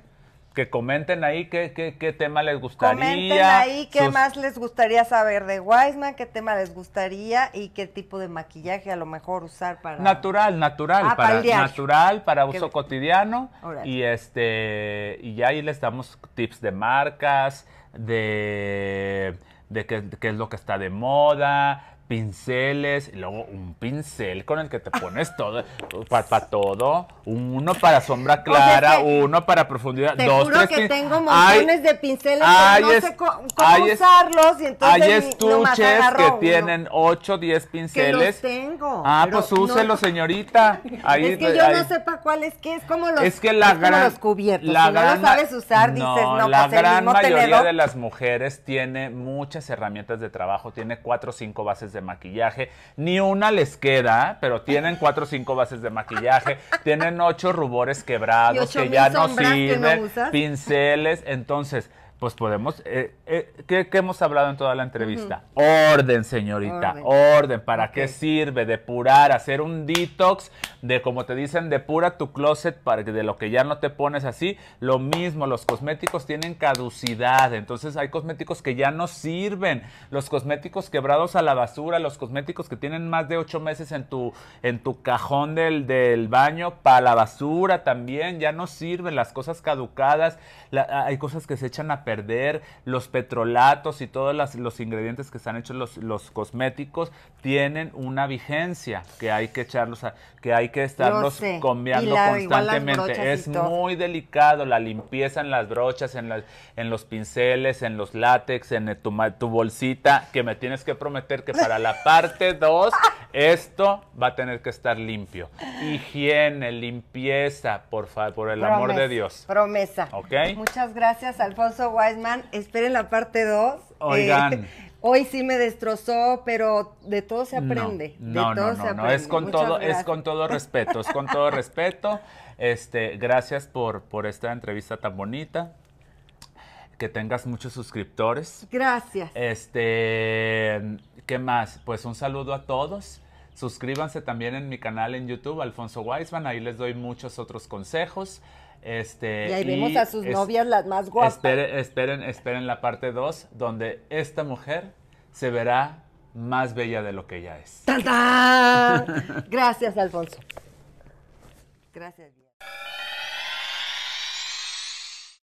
Que comenten ahí qué, tema les gustaría. Comenten ahí qué más les gustaría saber de Wiseman, qué tema les gustaría y qué tipo de maquillaje a lo mejor usar para... Natural, natural, ah, para, natural, para uso cotidiano. Y este y ahí les damos tips de marcas, de de qué, qué, es lo que está de moda, pinceles, y luego un pincel con el que te pones todo, para todo, uno para sombra clara, uno para profundidad, te juro que tengo montones de pinceles, y no sé cómo, usarlos, y entonces hay estuches que tienen 8, 10 pinceles. Que los tengo. Ah, pues úselo, señorita. es que yo no sepa cuál es que es como los, es que cubiertos, la gran, no lo sabes usar, dices, no, la pues gran mayoría de las mujeres tiene muchas herramientas de trabajo, tiene cuatro o cinco bases de de maquillaje. Ni una les queda, pero tienen cuatro o cinco bases de maquillaje, tienen ocho rubores quebrados que ya no sirven, pinceles. Entonces, pues podemos, eh, eh ¿qué, hemos hablado en toda la entrevista? Orden, señorita, orden. ¿Para qué sirve? Depurar, hacer un detox de, como te dicen, depura tu closet para que de lo que ya no te pones así. Lo mismo, los cosméticos tienen caducidad, entonces hay cosméticos que ya no sirven. Los cosméticos quebrados a la basura, los cosméticos que tienen más de ocho meses en tu, en tu cajón del, del baño, para la basura también, ya no sirven. Las cosas caducadas, hay cosas que se echan a perder, los petrolatos y todos los ingredientes que están hechos los, los, cosméticos tienen una vigencia que hay que echarlos, a, que hay que estarlos cambiando constantemente. Es muy delicado la limpieza en las brochas, en, las, en los pinceles, en los látex, en tu, bolsita, que me tienes que prometer que para la parte 2 esto va a tener que estar limpio. Higiene, limpieza, por favor, por el amor de Dios. Promesa. Muchas gracias, Alfonso. Wiseman. Esperen la parte 2. Oigan. Eh, hoy sí me destrozó, pero de todo se aprende. No, no, no, es con todo, es con todo respeto, es con todo respeto. Este, gracias por, por esta entrevista tan bonita. Que tengas muchos suscriptores. Gracias. Este, ¿qué más? Pues un saludo a todos. Suscríbanse también en mi canal en YouTube, Alfonso Weisman. Ahí les doy muchos otros consejos. Este, y ahí a sus novias las más guapas. Esperen, esperen, esperen la parte 2, donde esta mujer se verá más bella de lo que ya es. ¡Tan, Gracias, Alfonso. Gracias.